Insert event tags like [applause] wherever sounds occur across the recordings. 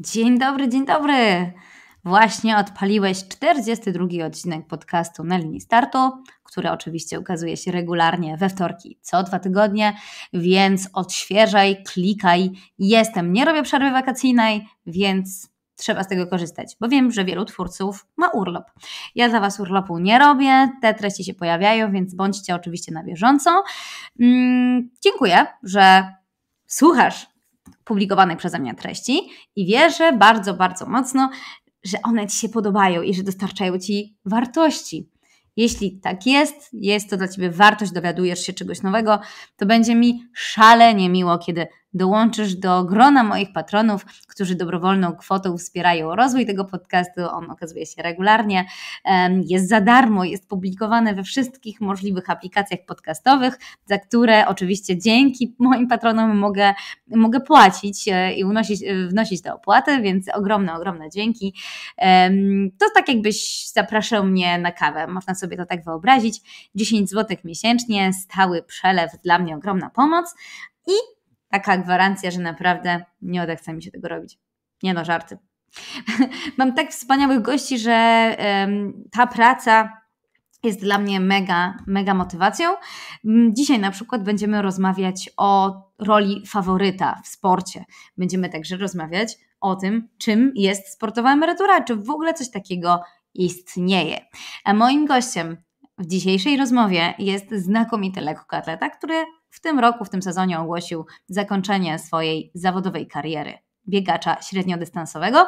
Dzień dobry, dzień dobry! Właśnie odpaliłeś 42 odcinek podcastu na linii startu, który oczywiście ukazuje się regularnie we wtorki co dwa tygodnie, więc odświeżaj, klikaj. Jestem, nie robię przerwy wakacyjnej, więc trzeba z tego korzystać, bo wiem, że wielu twórców ma urlop. Ja za Was urlopu nie robię, te treści się pojawiają, więc bądźcie oczywiście na bieżąco. Mm, dziękuję, że słuchasz publikowanych przeze mnie treści i wierzę bardzo, bardzo mocno, że one Ci się podobają i że dostarczają Ci wartości. Jeśli tak jest, jest to dla Ciebie wartość, dowiadujesz się czegoś nowego, to będzie mi szalenie miło, kiedy dołączysz do grona moich patronów, którzy dobrowolną kwotą wspierają rozwój tego podcastu. On okazuje się regularnie, jest za darmo, jest publikowany we wszystkich możliwych aplikacjach podcastowych, za które oczywiście dzięki moim patronom mogę, mogę płacić e, i unosić, e, wnosić te opłaty, więc ogromne, ogromne dzięki. To tak jakbyś zapraszał mnie na kawę, można sobie to tak wyobrazić. 10 zł miesięcznie, stały przelew, dla mnie ogromna pomoc. I taka gwarancja, że naprawdę nie odechce mi się tego robić. Nie no, żarty. [laughs] Mam tak wspaniałych gości, że um, ta praca jest dla mnie mega, mega motywacją. Dzisiaj na przykład będziemy rozmawiać o roli faworyta w sporcie. Będziemy także rozmawiać o tym, czym jest sportowa emerytura, czy w ogóle coś takiego istnieje. A moim gościem w dzisiejszej rozmowie jest znakomity lekkoatleta, który w tym roku, w tym sezonie ogłosił zakończenie swojej zawodowej kariery biegacza średniodystansowego.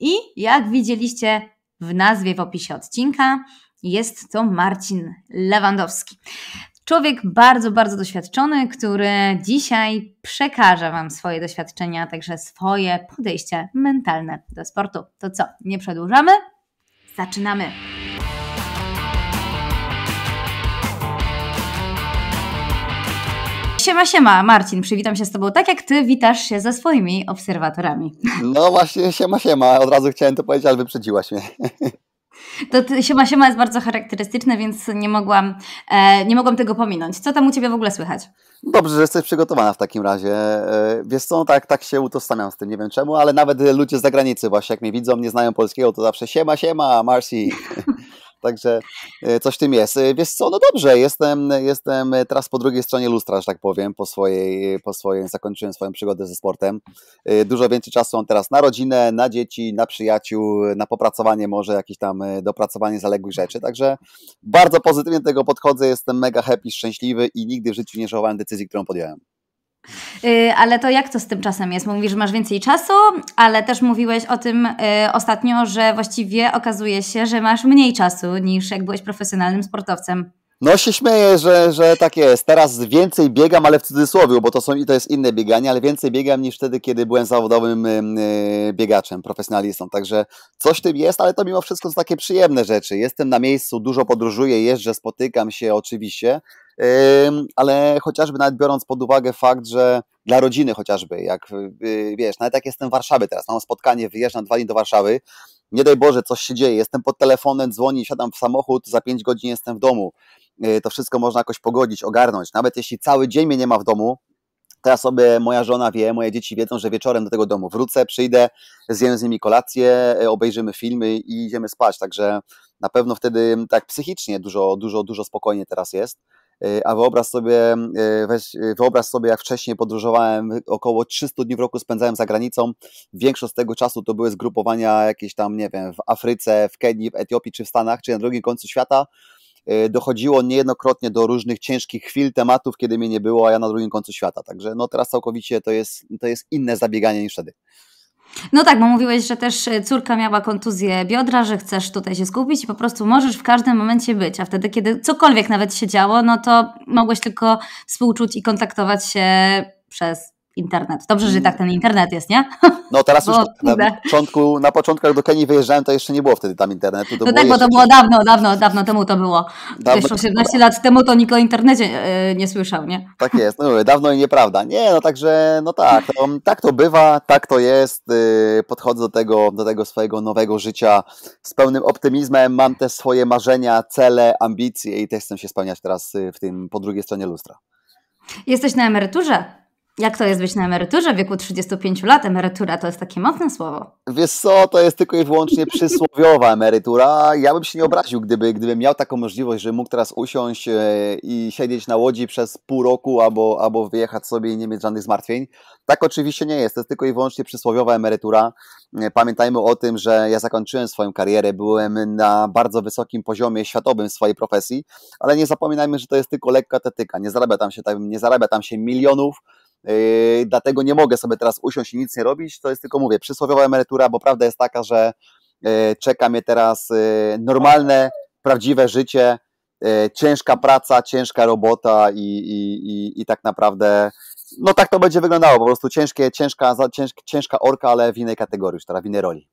I jak widzieliście w nazwie, w opisie odcinka, jest to Marcin Lewandowski. Człowiek bardzo, bardzo doświadczony, który dzisiaj przekaże Wam swoje doświadczenia, także swoje podejście mentalne do sportu. To co, nie przedłużamy? Zaczynamy! Siema, siema, Marcin, przywitam się z Tobą tak, jak Ty witasz się ze swoimi obserwatorami. No właśnie, siema, siema, od razu chciałem to powiedzieć, ale wyprzedziłaś mnie. To ty, siema, siema jest bardzo charakterystyczne, więc nie mogłam, e, nie mogłam tego pominąć. Co tam u Ciebie w ogóle słychać? Dobrze, że jesteś przygotowana w takim razie. E, wiesz co, tak, tak się utożsamiam z tym, nie wiem czemu, ale nawet ludzie z zagranicy właśnie jak mnie widzą, nie znają polskiego, to zawsze siema, siema, Marcy. [laughs] Także e, coś w tym jest. E, wiesz co, no dobrze, jestem, jestem teraz po drugiej stronie lustra, że tak powiem, po swojej, po swojej, zakończyłem swoją przygodę ze sportem. E, dużo więcej czasu mam teraz na rodzinę, na dzieci, na przyjaciół, na popracowanie może, jakieś tam dopracowanie zaległych rzeczy, także bardzo pozytywnie do tego podchodzę, jestem mega happy, szczęśliwy i nigdy w życiu nie żałowałem decyzji, którą podjąłem. Y, ale to jak to z tym czasem jest? Mówisz, że masz więcej czasu, ale też mówiłeś o tym y, ostatnio, że właściwie okazuje się, że masz mniej czasu niż jak byłeś profesjonalnym sportowcem. No się śmieję, że, że tak jest. Teraz więcej biegam, ale w cudzysłowie, bo to, są, to jest inne bieganie, ale więcej biegam niż wtedy, kiedy byłem zawodowym y, biegaczem, profesjonalistą. Także coś tym jest, ale to mimo wszystko są takie przyjemne rzeczy. Jestem na miejscu, dużo podróżuję, jeżdżę, spotykam się oczywiście, ale chociażby nawet biorąc pod uwagę fakt, że dla rodziny chociażby, jak y, y, wiesz, nawet jak jestem w Warszawie teraz, mam spotkanie, wyjeżdżam dwa dni do Warszawy, nie daj Boże, coś się dzieje, jestem pod telefonem, dzwoni, siadam w samochód, za pięć godzin jestem w domu. Y, to wszystko można jakoś pogodzić, ogarnąć. Nawet jeśli cały dzień mnie nie ma w domu, teraz sobie, moja żona wie, moje dzieci wiedzą, że wieczorem do tego domu wrócę, przyjdę, zjem z nimi kolację, obejrzymy filmy i idziemy spać. Także na pewno wtedy tak psychicznie dużo, dużo, dużo spokojnie teraz jest. E, a wyobraź sobie, e, weź, e, wyobraź sobie, jak wcześniej podróżowałem, około 300 dni w roku spędzałem za granicą. Większość z tego czasu to były zgrupowania jakieś tam, nie wiem, w Afryce, w Kenii, w Etiopii czy w Stanach, czy na drugim końcu świata. Dochodziło niejednokrotnie do różnych ciężkich chwil, tematów, kiedy mnie nie było, a ja na drugim końcu świata. Także no teraz całkowicie to jest, to jest inne zabieganie niż wtedy. No tak, bo mówiłeś, że też e, córka miała kontuzję biodra, że chcesz tutaj się skupić i po prostu możesz w każdym momencie być, a wtedy, kiedy cokolwiek nawet się działo, no to mogłeś tylko współczuć i kontaktować się przez internet. Dobrze, że tak mm. ten internet jest, nie? [laughs] No teraz bo, już na, początku, na początku, jak do Kenii wyjeżdżałem, to jeszcze nie było wtedy tam internetu. To no tak, bo to było dawno, dawno, dawno temu to było. Dawno, 18 lat temu to nikt o internecie yy, nie słyszał, nie? Tak jest, no mówię, dawno i nieprawda. Nie, no także, no tak, to, tak to bywa, tak to jest. Yy, podchodzę do tego, do tego swojego nowego życia z pełnym optymizmem. Mam te swoje marzenia, cele, ambicje i też chcę się spełniać teraz y, w tym, po drugiej stronie lustra. Jesteś na emeryturze? Jak to jest być na emeryturze w wieku 35 lat? Emerytura to jest takie mocne słowo. Wiesz co, to jest tylko i wyłącznie przysłowiowa emerytura. Ja bym się nie obraził, gdyby, gdybym miał taką możliwość, że mógł teraz usiąść e, i siedzieć na łodzi przez pół roku albo, albo wyjechać sobie i nie mieć żadnych zmartwień. Tak oczywiście nie jest, to jest tylko i wyłącznie przysłowiowa emerytura. E, pamiętajmy o tym, że ja zakończyłem swoją karierę, byłem na bardzo wysokim poziomie światowym swojej profesji, ale nie zapominajmy, że to jest tylko lekka tetyka. Nie zarabia tam się, tak, nie zarabia tam się milionów, Yy, dlatego nie mogę sobie teraz usiąść i nic nie robić. To jest tylko, mówię, przysłowiowa emerytura, bo prawda jest taka, że yy, czeka mnie teraz yy, normalne, prawdziwe życie, ciężka praca, ciężka robota i, i, i, i tak naprawdę no tak to będzie wyglądało, po prostu ciężkie, ciężka, ciężka, orka, ale w innej kategorii, już teraz w innej roli.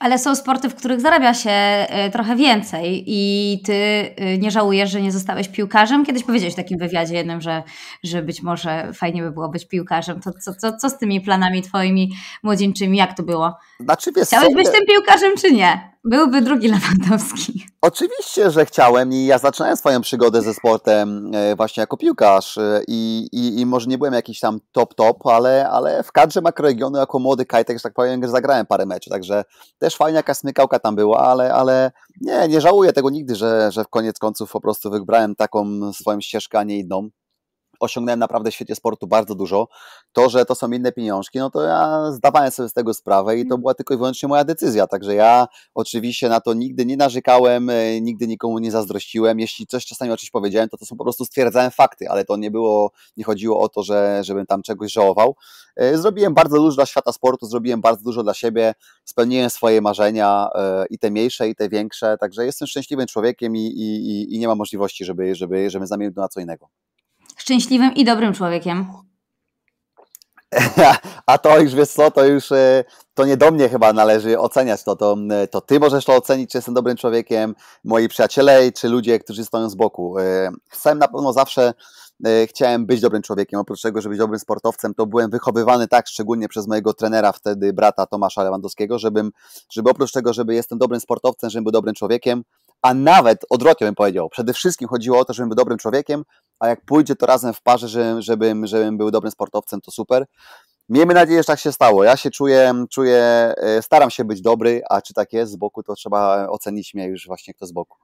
Ale są sporty, w których zarabia się e, trochę więcej i ty e, nie żałujesz, że nie zostałeś piłkarzem? Kiedyś powiedziałeś w takim wywiadzie jednym, że, że być może fajnie by było być piłkarzem. To co, co, co z tymi planami twoimi młodzieńczymi? Jak to było? Znaczy, Chciałeś być tym piłkarzem czy nie? Byłby drugi [laughs] Lewandowski. Oczywiście, że chciałem i ja zaczynałem swoją przygodę ze sportem e, właśnie jako piłkarz e, i, i, i może nie byłem jakiś tam top-top, ale, ale w kadrze makroregionu jako młody kajtek, że tak powiem, zagrałem parę meczów, także też fajnie jaka smykałka tam była, ale, ale nie, nie żałuję tego nigdy, że, że w koniec końców po prostu wybrałem taką swoją ścieżkę, a nie inną osiągnąłem naprawdę w świecie sportu bardzo dużo. To, że to są inne pieniążki, no to ja zdawałem sobie z tego sprawę i to mhm. była tylko i wyłącznie moja decyzja. Także ja oczywiście na to nigdy nie narzekałem, e, nigdy nikomu nie zazdrościłem. Jeśli coś czasami o czymś powiedziałem, to to są po prostu stwierdzałem fakty, ale to nie było, nie chodziło o to, że, żebym tam czegoś żałował. E, zrobiłem bardzo dużo dla świata sportu, zrobiłem bardzo dużo dla siebie, spełniłem swoje marzenia e, i te mniejsze, i te większe, także jestem szczęśliwym człowiekiem i, i, i nie ma możliwości, żeby, żeby, żeby zamienił to na co innego szczęśliwym i dobrym człowiekiem. [laughs] A to już wiesz co, to już e, to nie do mnie chyba należy oceniać to, to, to ty możesz to ocenić, czy jestem dobrym człowiekiem, moi przyjaciele, czy ludzie, którzy stoją z boku. E, chciałem na pewno zawsze e, chciałem być dobrym człowiekiem. Oprócz tego, żeby być dobrym sportowcem, to byłem wychowywany tak, szczególnie przez mojego trenera wtedy, brata Tomasza Lewandowskiego, żebym, żeby oprócz tego, żeby jestem dobrym sportowcem, żebym był dobrym człowiekiem, a nawet odwrotnie bym powiedział, przede wszystkim chodziło o to, żebym był dobrym człowiekiem, a jak pójdzie to razem w parze, żebym, żebym, żebym był dobrym sportowcem, to super. Miejmy nadzieję, że tak się stało. Ja się czuję, czuję, e, staram się być dobry, a czy tak jest z boku, to trzeba ocenić mnie już właśnie kto z boku.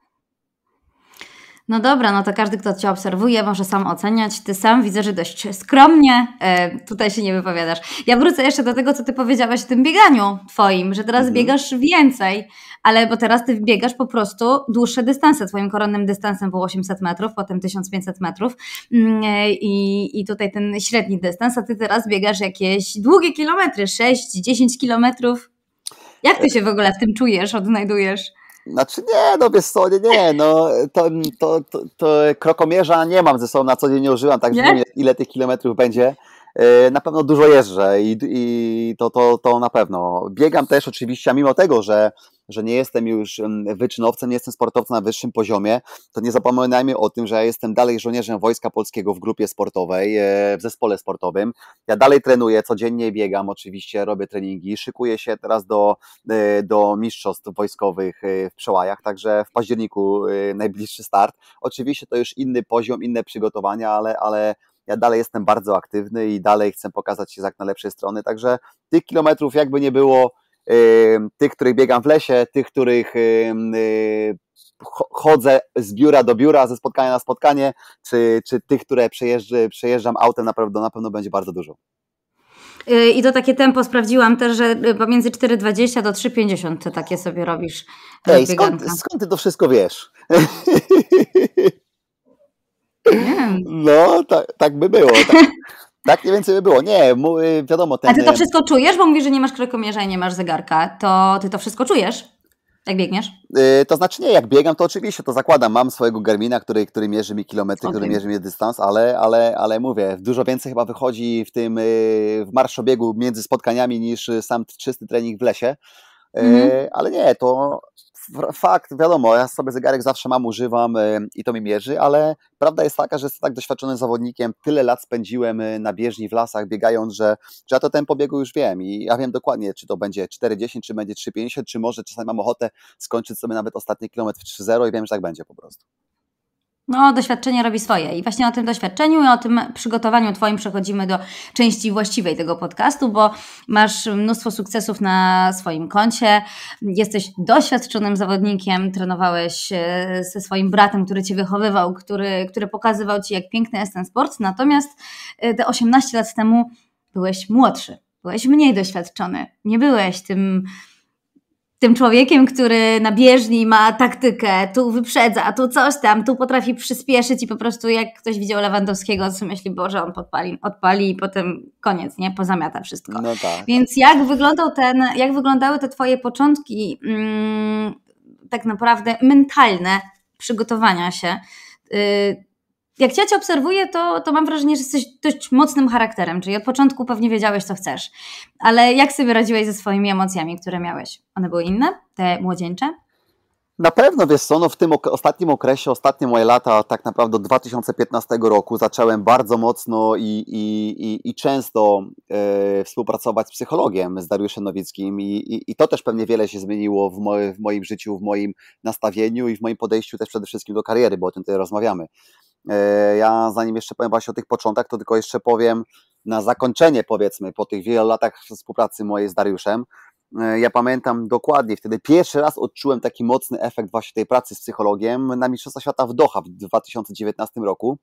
No dobra, no to każdy, kto Cię obserwuje, może sam oceniać. Ty sam widzę, że dość skromnie e, tutaj się nie wypowiadasz. Ja wrócę jeszcze do tego, co Ty powiedziałaś o tym bieganiu Twoim, że teraz mhm. biegasz więcej, ale bo teraz Ty biegasz po prostu dłuższe dystanse. Twoim koronnym dystansem było 800 metrów, potem 1500 metrów mm, e, i, i tutaj ten średni dystans, a Ty teraz biegasz jakieś długie kilometry, 6-10 kilometrów. Jak Ty się w ogóle w tym czujesz, odnajdujesz? Znaczy nie, no wiesz co, nie, nie no to, to, to, to, krokomierza nie mam ze sobą, na co dzień nie używam, tak nie? Wiem, ile tych kilometrów będzie. E, na pewno dużo jeżdżę i, i to, to, to na pewno. Biegam też oczywiście, a mimo tego, że że nie jestem już wyczynowcem, nie jestem sportowcem na wyższym poziomie, to nie zapominajmy o tym, że ja jestem dalej żołnierzem Wojska Polskiego w grupie sportowej, e, w zespole sportowym. Ja dalej trenuję, codziennie biegam oczywiście, robię treningi, szykuję się teraz do, e, do mistrzostw wojskowych e, w Przełajach, także w październiku najbliższy start. Oczywiście to już inny poziom, inne przygotowania, ale, ale ja dalej jestem bardzo aktywny i dalej chcę pokazać się z jak najlepszej strony, także tych kilometrów jakby nie było tych, których biegam w lesie, tych, których y, chodzę z biura do biura, ze spotkania na spotkanie, czy, czy tych, które przejeżdżam autem, naprawdę na pewno będzie bardzo dużo. Y, I to takie tempo sprawdziłam też, że y, pomiędzy 4,20 do 3,50 takie sobie robisz. Ej, skąd, skąd ty to wszystko wiesz? Nie. [laughs] No, tak, tak by było. Tak. [laughs] Tak mniej więcej by było. Nie, y, wiadomo. Ten... A ty to y, wszystko czujesz, bo mówisz, że nie masz krokomierza i nie masz zegarka. To ty to wszystko czujesz? Jak biegniesz? Yy, to znaczy nie, jak biegam, to oczywiście to zakładam. Mam swojego Garmina, który, który mierzy mi kilometry, okay. który mierzy mi dystans, ale, ale, ale mówię, dużo więcej chyba wychodzi w tym yy, w marszobiegu między spotkaniami niż sam czysty trening w lesie. Yy, mm -hmm. Ale nie, to fakt, wiadomo, ja sobie zegarek zawsze mam, używam y, i to mi mierzy, ale prawda jest taka, że jestem tak doświadczonym zawodnikiem, tyle lat spędziłem y, na bieżni w lasach biegając, że, że ja to tempo biegu już wiem i ja wiem dokładnie, czy to będzie 4,10, czy będzie 3,50, czy może czasami mam ochotę skończyć sobie nawet ostatni kilometr w 3,0 i wiem, że tak będzie po prostu. No, doświadczenie robi swoje. I właśnie o tym doświadczeniu i o tym przygotowaniu Twoim przechodzimy do części właściwej tego podcastu, bo masz mnóstwo sukcesów na swoim koncie. Jesteś doświadczonym zawodnikiem, trenowałeś e, ze swoim bratem, który Cię wychowywał, który, który pokazywał Ci, jak piękny jest ten sport. Natomiast e, te 18 lat temu byłeś młodszy, byłeś mniej doświadczony. Nie byłeś tym tym człowiekiem, który na bieżni ma taktykę, tu wyprzedza, tu coś tam, tu potrafi przyspieszyć i po prostu jak ktoś widział Lewandowskiego, to sobie myśli, Boże, on podpali, odpali i potem koniec, nie? Pozamiata wszystko. No tak. tak. Więc jak wyglądał ten, jak wyglądały te twoje początki mm, tak naprawdę mentalne przygotowania się? Yy, jak ja Cię obserwuję, to, to mam wrażenie, że jesteś dość mocnym charakterem, czyli od początku pewnie wiedziałeś, co chcesz. Ale jak sobie radziłeś ze swoimi emocjami, które miałeś? One były inne, te młodzieńcze? Na pewno, wiesz co, no w tym ostatnim okresie, ostatnie moje lata, tak naprawdę 2015 roku zacząłem bardzo mocno i, i, i, i często e, współpracować z psychologiem, z Dariuszem Nowickim i, i, to też pewnie wiele się zmieniło w, w moim życiu, w moim nastawieniu i w moim podejściu też przede wszystkim do kariery, bo o tym tutaj rozmawiamy. E, ja zanim jeszcze powiem właśnie o tych początkach, to tylko jeszcze powiem na zakończenie powiedzmy, po tych wielu latach współpracy mojej z Dariuszem, e, ja pamiętam dokładnie, wtedy pierwszy raz odczułem taki mocny efekt właśnie tej pracy z psychologiem na Mistrzostwa Świata w Doha w 2019 roku.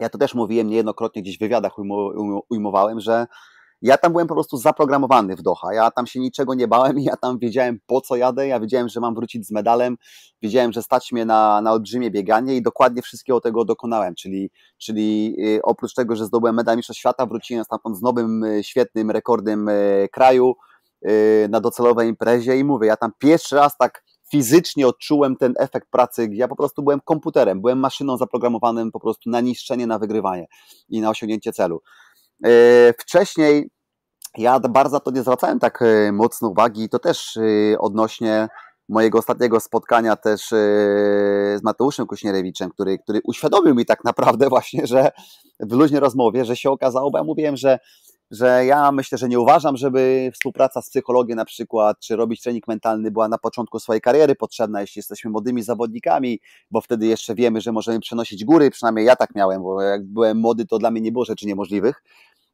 Ja to też mówiłem niejednokrotnie gdzieś w wywiadach, ujmowałem, że ja tam byłem po prostu zaprogramowany w Doha. Ja tam się niczego nie bałem, ja tam wiedziałem po co jadę, ja wiedziałem, że mam wrócić z medalem, wiedziałem, że stać mnie na, na olbrzymie bieganie i dokładnie wszystkiego tego dokonałem. Czyli, czyli y, oprócz tego, że zdobyłem medal Mistrza Świata, wróciłem stamtąd z nowym, y, świetnym rekordem y, kraju na docelowej imprezie i mówię, ja tam pierwszy raz tak fizycznie odczułem ten efekt pracy, ja po prostu byłem komputerem, byłem maszyną zaprogramowanym po prostu na niszczenie, na wygrywanie i na osiągnięcie celu. E, wcześniej ja bardzo to nie zwracałem tak e, mocno uwagi, to też e, odnośnie mojego ostatniego spotkania też z Mateuszem Kuśnierewiczem, który, który uświadomił mi tak naprawdę [laughs] właśnie, że w luźnej rozmowie, że się okazało, bo ja mówiłem, że że ja myślę, że nie uważam, żeby współpraca z psychologiem na przykład, czy robić trening mentalny była na początku swojej kariery potrzebna, jeśli jesteśmy młodymi zawodnikami, bo wtedy jeszcze wiemy, że możemy przenosić góry, przynajmniej ja tak miałem, bo jak byłem młody, to dla mnie nie było rzeczy niemożliwych.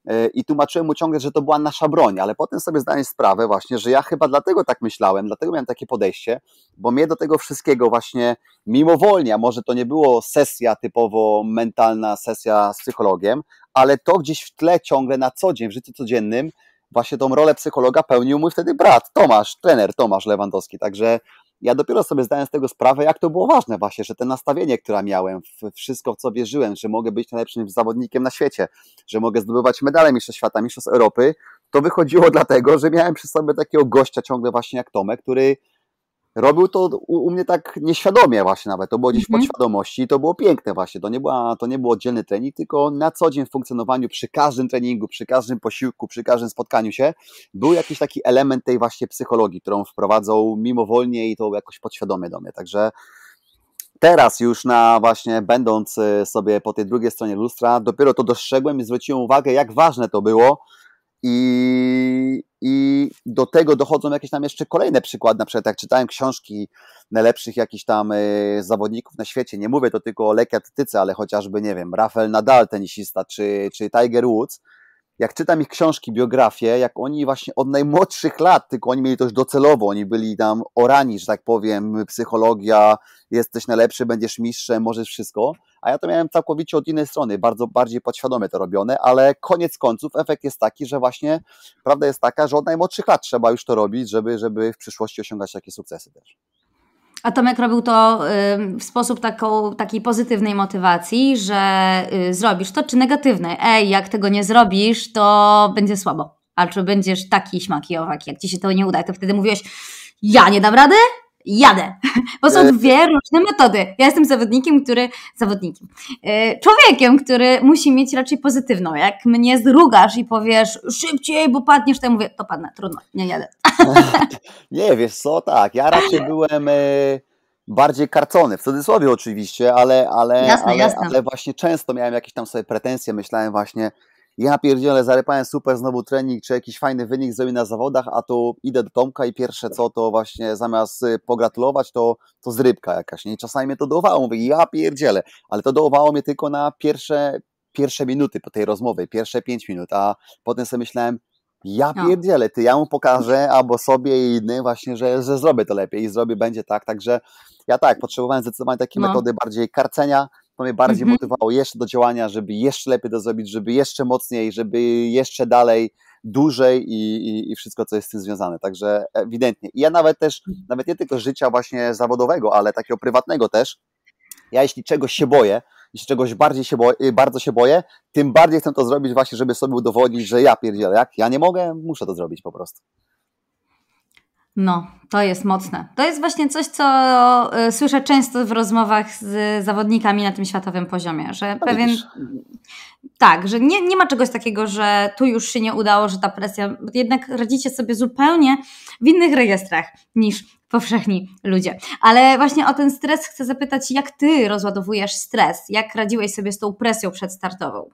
E, I tłumaczyłem mu ciągle, że to była nasza broń, ale potem sobie zdałem sprawę właśnie, że ja chyba dlatego tak myślałem, dlatego miałem takie podejście, bo mnie do tego wszystkiego właśnie mimowolnie, a może to nie było sesja typowo mentalna, sesja z psychologiem, ale to gdzieś w tle ciągle na co dzień, w życiu codziennym, właśnie tą rolę psychologa pełnił mój wtedy brat, Tomasz, trener Tomasz Lewandowski. Także ja dopiero sobie zdałem z tego sprawę, jak to było ważne właśnie, że to nastawienie, które miałem, wszystko w co wierzyłem, że mogę być najlepszym zawodnikiem na świecie, że mogę zdobywać medale Mistrzostw Świata, Mistrzostw Europy, to wychodziło [laughs] dlatego, że miałem przy sobie takiego gościa ciągle właśnie jak Tomek, który robił to u, u, mnie tak nieświadomie właśnie nawet, to było gdzieś w mhm. podświadomości i to było piękne właśnie, to nie, była, to nie był oddzielny trening, tylko na co dzień w funkcjonowaniu, przy każdym treningu, przy każdym posiłku, przy każdym spotkaniu się, był jakiś taki element tej właśnie psychologii, którą wprowadzał mimowolnie i to jakoś podświadomie do mnie, także teraz już na właśnie będąc y, sobie po tej drugiej stronie lustra, dopiero to dostrzegłem i zwróciłem uwagę, jak ważne to było i, i do tego dochodzą jakieś tam jeszcze kolejne przykłady. Na przykład, jak czytałem książki najlepszych jakichś tam e, zawodników na świecie, nie mówię to tylko o lekkiej atletyce, ale chociażby, nie wiem, Rafael Nadal, tenisista, czy, czy Tiger Woods, jak czytam ich książki, biografie, jak oni właśnie od najmłodszych lat, tylko oni mieli to już docelowo, oni byli tam orani, że tak powiem, psychologia, jesteś najlepszy, będziesz mistrzem, możesz wszystko, a ja to miałem całkowicie od innej strony, bardzo bardziej podświadomie to robione, ale koniec końców efekt jest taki, że właśnie prawda jest taka, że od najmłodszych lat trzeba już to robić, żeby, żeby w przyszłości osiągać takie sukcesy też. A Tomek robił to w sposób taką, takiej pozytywnej motywacji, że y, zrobisz to, czy negatywny. Ej, jak tego nie zrobisz, to będzie słabo. A czy będziesz taki śmaki jak ci się to nie uda, to wtedy mówiłeś, ja nie dam rady, jadę. [laughs] Bo są e, dwie różne metody. Ja jestem zawodnikiem, który. Zawodnikiem. E, człowiekiem, który musi mieć raczej pozytywną. Jak mnie zrugasz i powiesz szybciej, bo padniesz, to ja mówię, to padnę, trudno, nie jadę. [laughs] Nie, wiesz co, tak. Ja raczej byłem e, bardziej karcony, w cudzysłowie oczywiście, ale, ale, jasne, ale, jasne. ale właśnie często miałem jakieś tam sobie pretensje, myślałem właśnie, ja pierdzielę, zarypałem super znowu trening, czy jakiś fajny wynik zrobi na zawodach, a tu idę do Tomka i pierwsze co, to właśnie zamiast y, pogratulować, to, to zrybka jakaś, nie? I czasami mnie to dołowało, mówię, ja pierdzielę, ale to dołowało mnie tylko na pierwsze, pierwsze minuty po tej rozmowie, pierwsze pięć minut, a potem sobie myślałem, ja no. pierdzielę, ty, ja mu pokażę albo sobie i innym właśnie, że, że zrobię to lepiej i zrobię będzie tak, także ja tak, potrzebowałem zdecydowanie takiej no. metody bardziej karcenia, to mnie bardziej mm -hmm. motywowało jeszcze do działania, żeby jeszcze lepiej to zrobić, żeby jeszcze mocniej, żeby jeszcze dalej, dłużej i, i, i wszystko, co jest z tym związane. Także ewidentnie. I ja nawet też, nawet nie tylko życia właśnie zawodowego, ale takiego prywatnego też, ja jeśli czegoś się boję, jeśli czegoś bardziej się boję, bardzo się boję, tym bardziej chcę to zrobić właśnie, żeby sobie udowodnić, że ja pierdzielę, jak ja nie mogę, muszę to zrobić po prostu. No, to jest mocne. To jest właśnie coś, co y, słyszę często w rozmowach z zawodnikami na tym światowym poziomie, że no pewien. Tak, że nie, nie ma czegoś takiego, że tu już się nie udało, że ta presja. Jednak radzicie sobie zupełnie w innych rejestrach niż powszechni ludzie. Ale właśnie o ten stres chcę zapytać, jak ty rozładowujesz stres? Jak radziłeś sobie z tą presją przedstartową?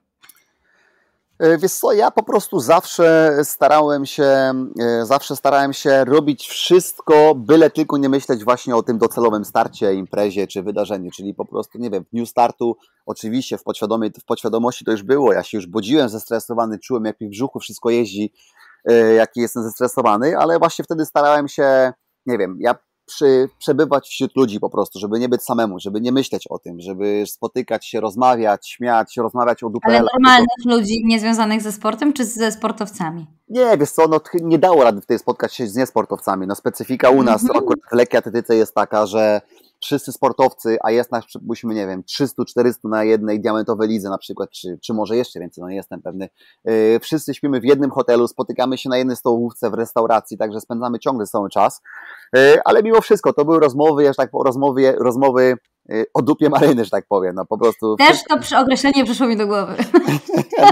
E, wiesz co, ja po prostu zawsze starałem się, e, zawsze starałem się robić wszystko, byle tylko nie myśleć właśnie o tym docelowym starcie, imprezie czy wydarzeniu, czyli po prostu, nie wiem, w dniu startu oczywiście w, podświadomie, w podświadomości to już było, ja się już budziłem zestresowany, czułem jak mi w brzuchu wszystko jeździ, e, jaki jestem zestresowany, ale właśnie wtedy starałem się, nie wiem, ja przy, przebywać wśród ludzi po prostu, żeby nie być samemu, żeby nie myśleć o tym, żeby spotykać się, rozmawiać, śmiać, rozmawiać o dupelach. Ale normalnych to... ludzi niezwiązanych ze sportem czy ze sportowcami? Nie, wiesz co, no, nie dało rady tutaj spotkać się z niesportowcami. No, specyfika u nas mm -hmm. akurat w lekkiej atletyce jest taka, że wszyscy sportowcy, a jest nas, musimy, nie wiem, 300-400 na jednej diamentowej lidze na przykład, czy, czy może jeszcze więcej, no nie jestem pewny. Yy, wszyscy śpimy w jednym hotelu, spotykamy się na jednej stołówce w restauracji, także spędzamy ciągle cały czas, yy, ale mimo wszystko to były rozmowy, jeszcze tak rozmowy, rozmowy Y, o dupie maryny, że tak powiem, no po prostu. Też to przy określenie przyszło mi do głowy.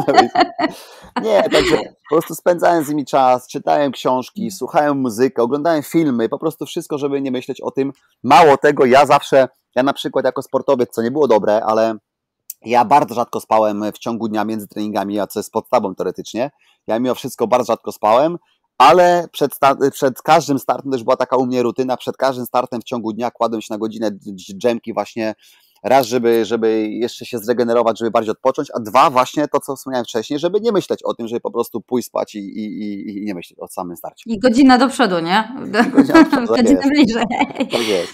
[laughs] nie, także po prostu spędzałem z nimi czas, czytałem książki, mm. słuchałem muzykę, oglądałem filmy, po prostu wszystko, żeby nie myśleć o tym. Mało tego, ja zawsze, ja na przykład jako sportowiec, co nie było dobre, ale ja bardzo rzadko spałem w ciągu dnia między treningami, a co jest podstawą teoretycznie. Ja mimo wszystko bardzo rzadko spałem ale przed, sta- przed, każdym startem też była taka u mnie rutyna, przed każdym startem w ciągu dnia kładłem się na godzinę dżemki właśnie Raz, żeby, żeby jeszcze się zregenerować, żeby bardziej odpocząć, a dwa, właśnie to, co wspomniałem wcześniej, żeby nie myśleć o tym, żeby po prostu pójść spać i, i, i nie myśleć o samym starcie. I godzina do przodu, nie? Godzina, do przodu, [laughs] tak bliżej. Tak jest.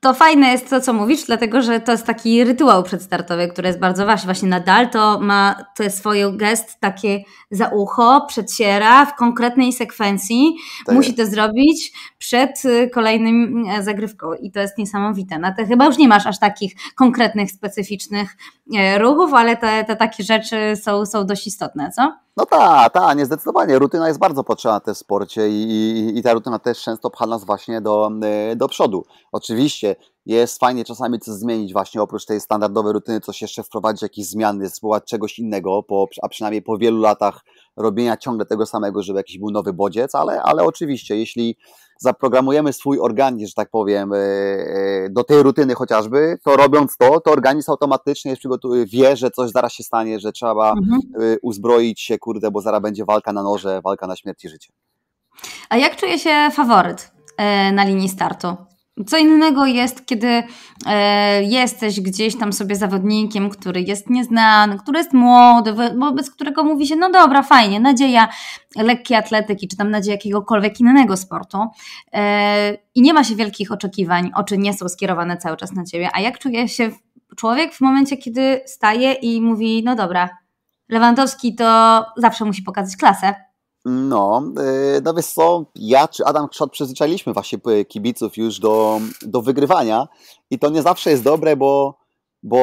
To fajne jest to, co mówisz, dlatego że to jest taki rytuał przedstartowy, który jest bardzo ważny. Właśnie nadal to ma to jest swoje gest takie za ucho, przedsiera w konkretnej sekwencji. Tak Musi jest. to zrobić przed y, kolejnym e, zagrywką i to jest niesamowite. Na te chyba już nie masz aż tak takich konkretnych, specyficznych e, ruchów, ale te, te takie rzeczy są, są dość istotne, co? No tak, tak, niezdecydowanie. Rutyna jest bardzo potrzebna też w sporcie i, i, i ta rutyna też często pcha nas właśnie do, e, do przodu. Oczywiście jest fajnie czasami coś zmienić właśnie oprócz tej standardowej rutyny, coś jeszcze wprowadzić, jakieś zmiany, spróbować czegoś innego, po, a przynajmniej po wielu latach robienia ciągle tego samego, żeby jakiś był nowy bodziec, ale, ale oczywiście, jeśli zaprogramujemy swój organizm, że tak powiem, e, e, do tej rutyny chociażby, to robiąc to, to organizm automatycznie wie, że coś zaraz się stanie, że trzeba mhm. E, uzbroić się, kurde, bo zaraz będzie walka na noże, walka na śmierć i życie. A jak czuje się faworyt na linii startu? Co innego jest, kiedy e, jesteś gdzieś tam sobie zawodnikiem, który jest nieznany, który jest młody, wobec którego mówi się, no dobra, fajnie, nadzieja lekkiej atletyki, czy tam nadzieja jakiegokolwiek innego sportu e, i nie ma się wielkich oczekiwań, oczy nie są skierowane cały czas na ciebie. A jak czuje się człowiek w momencie, kiedy staje i mówi, no dobra, Lewandowski to zawsze musi pokazać klasę, no, y, no wiesz co, ja czy Adam Krzot przyzwyczailiśmy właśnie y, kibiców już do, do wygrywania i to nie zawsze jest dobre, bo, bo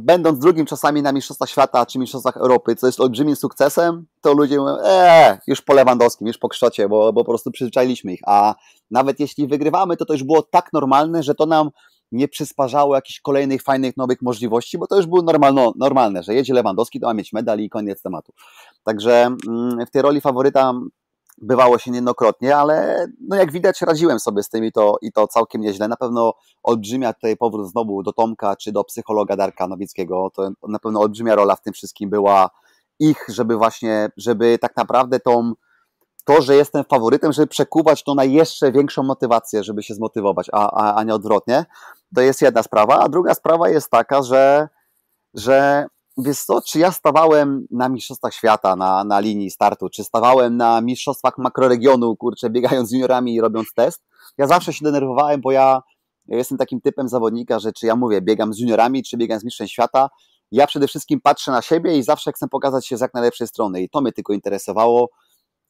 będąc drugim czasami na Mistrzostwach Świata czy Mistrzostwach Europy, co jest olbrzymim sukcesem, to ludzie mówią, eee, już po Lewandowskim, już po Krzocie, bo, bo po prostu przyzwyczailiśmy ich, a nawet jeśli wygrywamy, to to już było tak normalne, że to nam nie przysparzało jakichś kolejnych fajnych, nowych możliwości, bo to już było normalno, normalne, że jedzie Lewandowski, to ma mieć medal i koniec tematu. Także mm, w tej roli faworyta bywało się niejednokrotnie, ale no jak widać radziłem sobie z tym i to, i to całkiem nieźle. Na pewno olbrzymia tutaj powrót znowu do Tomka czy do psychologa Darka Nowickiego, to na pewno olbrzymia rola w tym wszystkim była ich, żeby właśnie, żeby tak naprawdę tą to, że jestem faworytem, żeby przekuwać to na jeszcze większą motywację, żeby się zmotywować, a, a, a nie odwrotnie. To jest jedna sprawa. A druga sprawa jest taka, że, że wiesz co, czy ja stawałem na Mistrzostwach Świata, na, na linii startu, czy stawałem na Mistrzostwach Makroregionu, kurczę, biegając z juniorami i robiąc test, ja zawsze się denerwowałem, bo ja, ja jestem takim typem zawodnika, że czy ja mówię, biegam z juniorami, czy biegam z Mistrzem Świata, ja przede wszystkim patrzę na siebie i zawsze chcę pokazać się z jak najlepszej strony i to mnie tylko interesowało,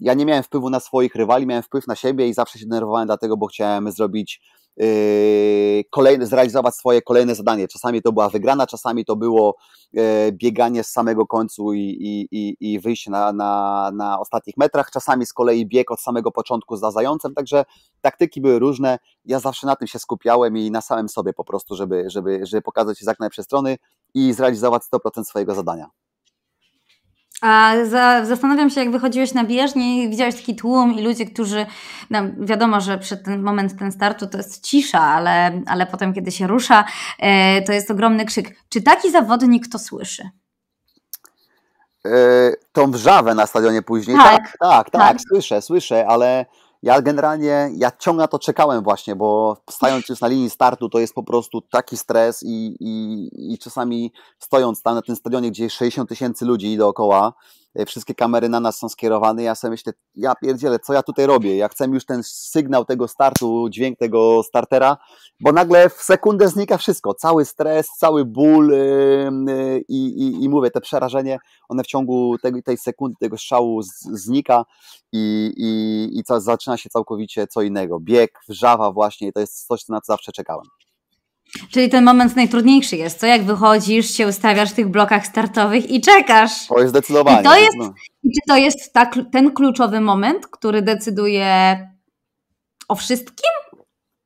ja nie miałem wpływu na swoich rywali, miałem wpływ na siebie i zawsze się denerwowałem dlatego, bo chciałem zrobić yy, kolejne, zrealizować swoje kolejne zadanie. Czasami to była wygrana, czasami to było yy, bieganie z samego końcu i, i, i wyjście na, na, na ostatnich metrach, czasami z kolei bieg od samego początku za zającem, także taktyki były różne. Ja zawsze na tym się skupiałem i na samym sobie po prostu, żeby, żeby, żeby pokazać się z jak najlepszej strony i zrealizować 100% swojego zadania. A zastanawiam się, jak wychodziłeś na bieżnię i widziałeś taki tłum i ludzie, którzy, no wiadomo, że przed ten moment ten startu to jest cisza, ale, ale potem, kiedy się rusza, e, to jest ogromny krzyk. Czy taki zawodnik to słyszy? E, tą wrzawę na stadionie później. Tak, tak, tak, tak, tak. słyszę, słyszę, ale ja generalnie, ja ciągle to czekałem właśnie, bo stając już na linii startu to jest po prostu taki stres i, i, i czasami stojąc tam na tym stadionie, gdzie jest 60 tysięcy ludzi dookoła, Y, wszystkie kamery na nas są skierowane. Ja sobie myślę, ja pierdzielę, co ja tutaj robię? Ja chcę już ten sygnał tego startu, dźwięk tego startera, bo nagle w sekundę znika wszystko. Cały stres, cały ból y, y, i, i, i mówię, te przerażenie, one w ciągu tej, tej sekundy, tego strzału z, znika i, i, i co, zaczyna się całkowicie co innego. Bieg, wrzawa właśnie, to jest coś, na co zawsze czekałem. Czyli ten moment najtrudniejszy jest, co jak wychodzisz, się ustawiasz w tych blokach startowych i czekasz. To jest zdecydowanie. I to jest, no. czy to jest ta, ten kluczowy moment, który decyduje o wszystkim?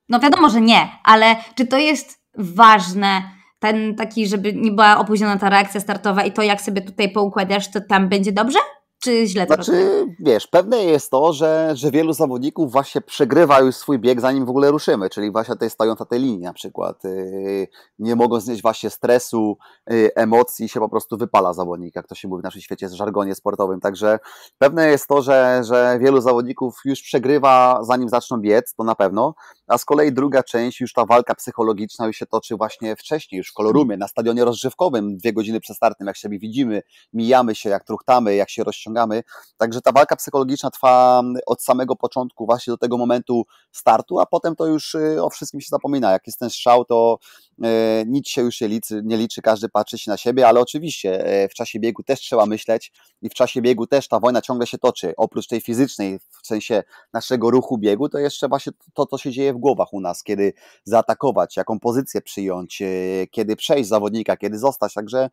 No wiadomo, że nie, ale czy to jest ważne, ten taki, żeby nie była opóźniona ta reakcja startowa i to jak sobie tutaj poukładasz, to tam będzie dobrze? Czy źle to Znaczy, wiesz, pewne jest to, że, że wielu zawodników właśnie przegrywa już swój bieg, zanim w ogóle ruszymy, czyli właśnie tej stojąc na tej linii na przykład. Y, nie mogą znieść właśnie stresu, y, emocji, się po prostu wypala zawodnik, jak to się mówi w naszym świecie, w żargonie sportowym. Także pewne jest to, że, że wielu zawodników już przegrywa, zanim zaczną biec, to na pewno. A z kolei druga część, już ta walka psychologiczna już się toczy właśnie wcześniej, już w kolorumie, na stadionie rozrzewkowym, dwie godziny przed startem, jak siebie widzimy, mijamy się, jak truchtamy, jak się rozciągamy. Także ta walka psychologiczna trwa mm, od samego początku właśnie do tego momentu startu, a potem to już y, o wszystkim się zapomina. Jak jest ten strzał, to y, nic się już nie liczy, nie liczy, każdy patrzy się na siebie, ale oczywiście y, w czasie biegu też trzeba myśleć i w czasie biegu też ta wojna ciągle się toczy. Oprócz tej fizycznej, w sensie naszego ruchu biegu, to jeszcze właśnie to, co się dzieje w głowach u nas, kiedy zaatakować, jaką pozycję przyjąć, e, kiedy przejść zawodnika, kiedy zostać. Także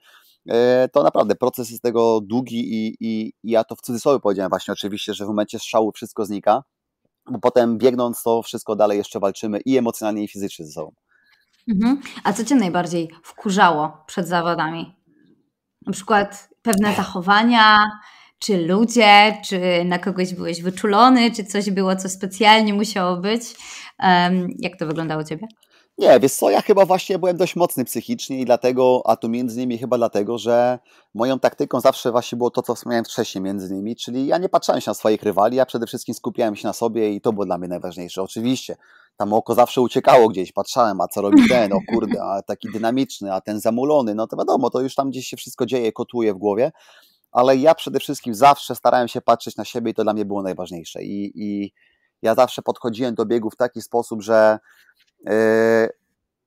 e, to naprawdę proces jest tego długi i, i, i ja to w cudzysłowie powiedziałem właśnie oczywiście, że w momencie strzału wszystko znika, bo potem biegnąc to wszystko dalej jeszcze walczymy i emocjonalnie i fizycznie ze sobą. Mhm. A co Cię najbardziej wkurzało przed zawodami? Na przykład pewne zachowania, czy ludzie, czy na kogoś byłeś wyczulony, czy coś było, co specjalnie musiało być. Jak to wyglądało u Ciebie? Nie, wiesz co, ja chyba właśnie byłem dość mocny psychicznie i dlatego, a tu między nimi chyba dlatego, że moją taktyką zawsze właśnie było to, co wspomniałem wcześniej między nimi, czyli ja nie patrzyłem się na swoich rywali, ja przede wszystkim skupiałem się na sobie i to było dla mnie najważniejsze. Oczywiście, tam oko zawsze uciekało gdzieś, patrzałem, a co robi ten, o kurde, a taki dynamiczny, a ten zamulony, no to wiadomo, to już tam gdzieś się wszystko dzieje, kotuje w głowie, ale ja przede wszystkim zawsze starałem się patrzeć na siebie i to dla mnie było najważniejsze. I, i ja zawsze podchodziłem do biegu w taki sposób, że yy,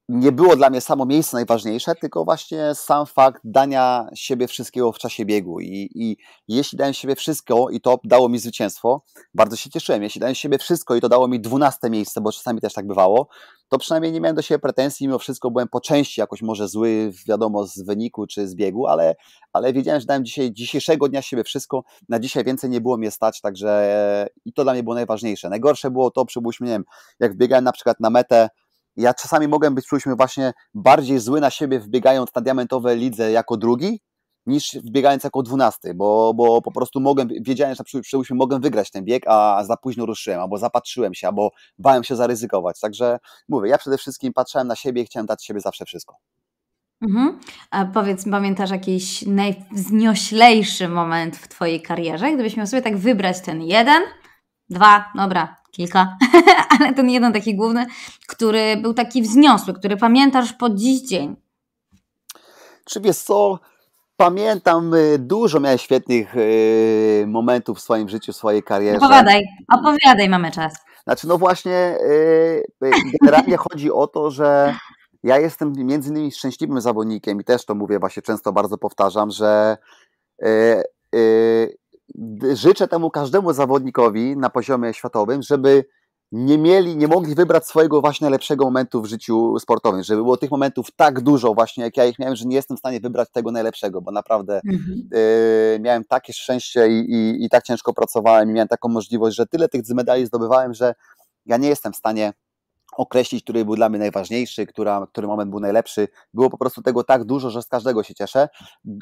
nie było dla mnie samo miejsce najważniejsze, tylko właśnie sam fakt dania siebie wszystkiego w czasie biegu. I, i jeśli dałem siebie wszystko i to dało mi zwycięstwo, bardzo się cieszyłem. Jeśli dałem siebie wszystko i to dało mi dwunaste miejsce, bo czasami też tak bywało, to przynajmniej nie miałem do siebie pretensji, mimo wszystko byłem po części jakoś może zły, wiadomo, z wyniku czy z biegu, ale, ale wiedziałem, że dałem dzisiaj, dzisiejszego dnia siebie wszystko, na dzisiaj więcej nie było mnie stać, także i to dla mnie było najważniejsze. Najgorsze było to, przypuśćmy, nie wiem, jak biegałem na przykład na metę, ja czasami mogłem być, czuliśmy właśnie bardziej zły na siebie wbiegając na diamentowe lidze jako drugi, niż wbiegając jako dwunasty, bo, bo po prostu mogłem, wiedziałem, że przyjęliśmy, mogłem wygrać ten bieg, a za późno ruszyłem, albo zapatrzyłem się, albo bałem się zaryzykować. Także mówię, ja przede wszystkim patrzyłem na siebie i chciałem dać siebie zawsze wszystko. Mhm. A powiedz, pamiętasz jakiś najznioślejszy moment w Twojej karierze? Gdybyś miał sobie tak wybrać ten jeden, dwa, no dobra, kilka, [laughs] ale ten jeden taki główny, który był taki wzniosły, który pamiętasz po dziś dzień? Czy wiesz co, pamiętam y, dużo, miałem świetnych y, momentów w swoim życiu, w swojej karierze. Opowiadaj, opowiadaj, mamy czas. Znaczy no właśnie, y, generalnie chodzi o to, że ja jestem między innymi szczęśliwym zawodnikiem i też to mówię właśnie często, bardzo powtarzam, że życzę temu każdemu zawodnikowi na poziomie światowym, żeby nie mieli, nie mogli wybrać swojego właśnie lepszego momentu w życiu sportowym, żeby było tych momentów tak dużo właśnie, jak ja ich miałem, że nie jestem w stanie wybrać tego najlepszego, bo naprawdę mhm. y, miałem takie szczęście i, i, i, tak ciężko pracowałem i miałem taką możliwość, że tyle tych medali zdobywałem, że ja nie jestem w stanie określić, który był dla mnie najważniejszy, która, który moment był najlepszy. Było po prostu tego tak dużo, że z każdego się cieszę.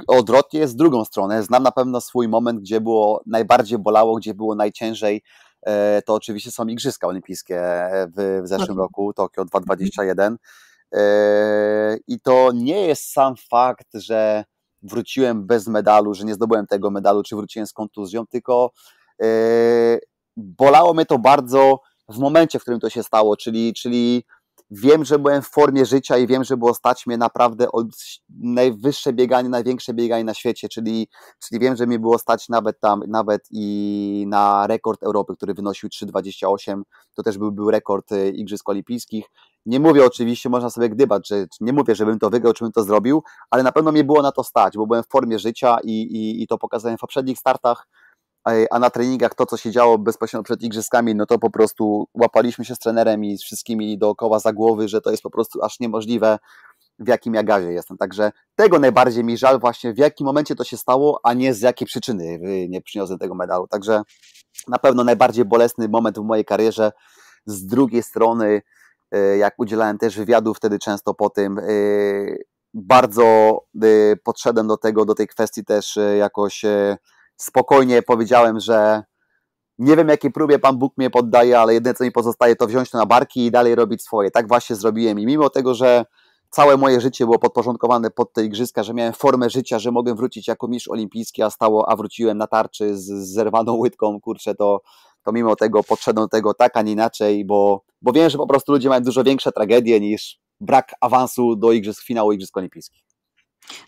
Odwrotnie jest z drugą stronę. Znam na pewno swój moment, gdzie było najbardziej bolało, gdzie było najciężej. E, to oczywiście są Igrzyska Olimpijskie e, w, w zeszłym roku, Tokio 2021. Mhm. E, I to nie jest sam fakt, że wróciłem bez medalu, że nie zdobyłem tego medalu, czy wróciłem z kontuzją, tylko bolało mnie to bardzo w momencie, w którym to się stało, czyli, czyli wiem, że byłem w formie życia i wiem, że było stać mnie naprawdę od najwyższe bieganie, największe bieganie na świecie, czyli, czyli wiem, że mi było stać nawet tam, nawet i na rekord Europy, który wynosił 3,28, to też był, był rekord y, Igrzysk Olimpijskich. Nie mówię oczywiście, można sobie gdybać, że nie mówię, żebym to wygrał, czy bym to zrobił, ale na pewno mi było na to stać, bo byłem w formie życia i, i, i to pokazałem w poprzednich startach, a na treningach to, co się działo bezpośrednio przed igrzyskami, no to po prostu łapaliśmy się z trenerem i z wszystkimi dookoła za głowy, że to jest po prostu aż niemożliwe, w jakim ja gazie jestem. Także tego najbardziej mi żal właśnie, w jakim momencie to się stało, a nie z jakiej przyczyny nie przyniosłem tego medalu. Także na pewno najbardziej bolesny moment w mojej karierze. Z drugiej strony, e, jak udzielałem też wywiadów wtedy często po tym, e, bardzo e, podszedłem do tego, do tej kwestii też jakoś spokojnie powiedziałem, że nie wiem, jakiej próbie Pan Bóg mnie poddaje, ale jedyne, co mi pozostaje, to wziąć to na barki i dalej robić swoje. Tak właśnie zrobiłem. I mimo tego, że całe moje życie było podporządkowane pod te igrzyska, że miałem formę życia, że mogłem wrócić jako mistrz olimpijski, a stało, a wróciłem na tarczy z, zerwaną łydką, kurczę, to, to mimo tego podszedłem do tego tak, a nie inaczej, bo, bo wiem, że po prostu ludzie mają dużo większe tragedie niż brak awansu do igrzysk finału Igrzysk Olimpijskich.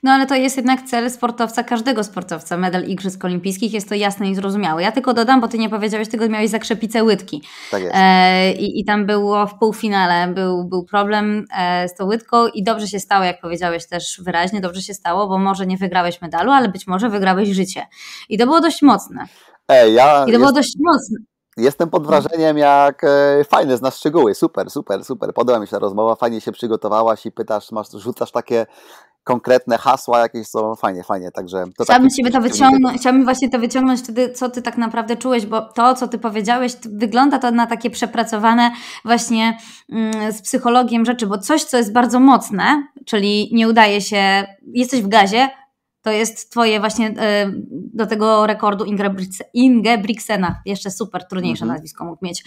No ale to jest jednak cel sportowca, każdego sportowca. Medal Igrzysk Olimpijskich jest to jasne i zrozumiałe. Ja tylko dodam, bo ty nie powiedziałeś tego, miałeś zakrzepicę łydki. Tak jest. E, i, I tam było w półfinale, był, był problem e, z tą łydką i dobrze się stało, jak powiedziałeś też wyraźnie, dobrze się stało, bo może nie wygrałeś medalu, ale być może wygrałeś życie. I to było dość mocne. E, ja I to jest... było dość mocne. Jestem pod wrażeniem, jak e, fajne znasz szczegóły. Super, super, super. Podoba mi się ta rozmowa, fajnie się przygotowałaś i pytasz, masz, rzucasz takie konkretne hasła jakieś są, fajnie, fajnie, także... To tak chciałabym tak, to wyciągnąć, Chciałbym właśnie to wyciągnąć wtedy, co ty tak naprawdę czułeś, bo to, co ty powiedziałeś, wygląda to na takie przepracowane właśnie mm, z psychologiem rzeczy, bo coś, co jest bardzo mocne, czyli nie udaje się, jesteś w gazie, to jest twoje właśnie e, do tego rekordu Inge Brixena. Jeszcze super, trudniejsze mhm. nazwisko mógł mieć.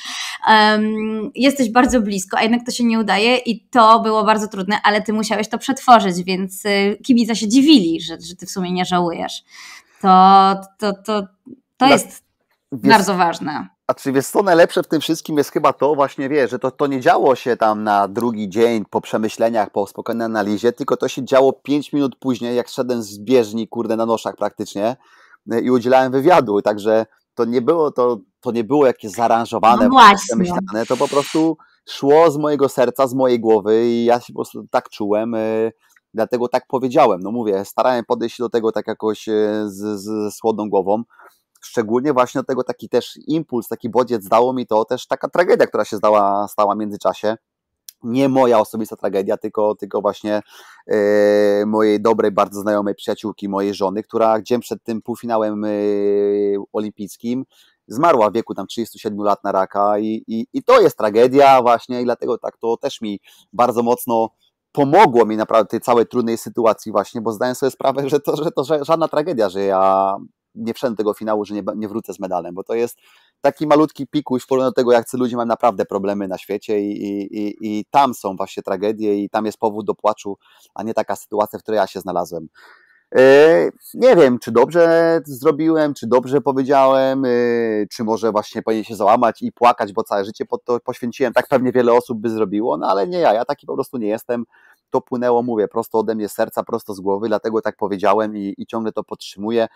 Um, jesteś bardzo blisko, a jednak to się nie udaje i to było bardzo trudne, ale ty musiałeś to przetworzyć, więc y, kibice się dziwili, że, że ty w sumie nie żałujesz. To, to, to, to jest Dla, bardzo wiesz, ważne. A czy wiesz co, najlepsze w tym wszystkim jest chyba to właśnie, wiesz, że to, to nie działo się tam na drugi dzień po przemyśleniach, po spokojnej analizie, tylko to się działo 5 minut później, jak szedłem z bieżni, kurde, na noszach praktycznie e, i udzielałem wywiadu, także to nie było, to, to nie było jakieś zaaranżowane, no przemyślane, to po prostu szło z mojego serca, z mojej głowy i ja się po prostu tak czułem, e, dlatego tak powiedziałem. No mówię, starałem podejść do tego tak jakoś e, z, z, z, głową, szczególnie właśnie tego taki też impuls, taki bodziec dało mi to też taka tragedia, która się zdała, stała w międzyczasie. Nie moja osobista tragedia, tylko, tylko właśnie e, mojej dobrej, bardzo znajomej przyjaciółki, mojej żony, która dzień przed tym półfinałem e, olimpijskim zmarła w wieku tam 37 lat na raka i, i, i to jest tragedia właśnie i dlatego tak to też mi bardzo mocno pomogło mi naprawdę tej całej trudnej sytuacji właśnie, bo zdaję sobie sprawę, że to, że to żadna tragedia, że ja nie wszedłem do tego finału, że nie, nie wrócę z medalem, bo to jest taki malutki pikuś w porównaniu do tego, jak ci ludzie mają naprawdę problemy na świecie i, i, i, tam są właśnie tragedie i tam jest powód do płaczu, a nie taka sytuacja, w której ja się znalazłem. E, nie wiem, czy dobrze zrobiłem, czy dobrze powiedziałem, e, czy może właśnie powinien się załamać i płakać, bo całe życie pod to poświęciłem. Tak pewnie wiele osób by zrobiło, no ale nie ja, ja taki po prostu nie jestem. To płynęło, mówię, prosto ode mnie serca, prosto z głowy, dlatego tak powiedziałem i, i ciągle to podtrzymuję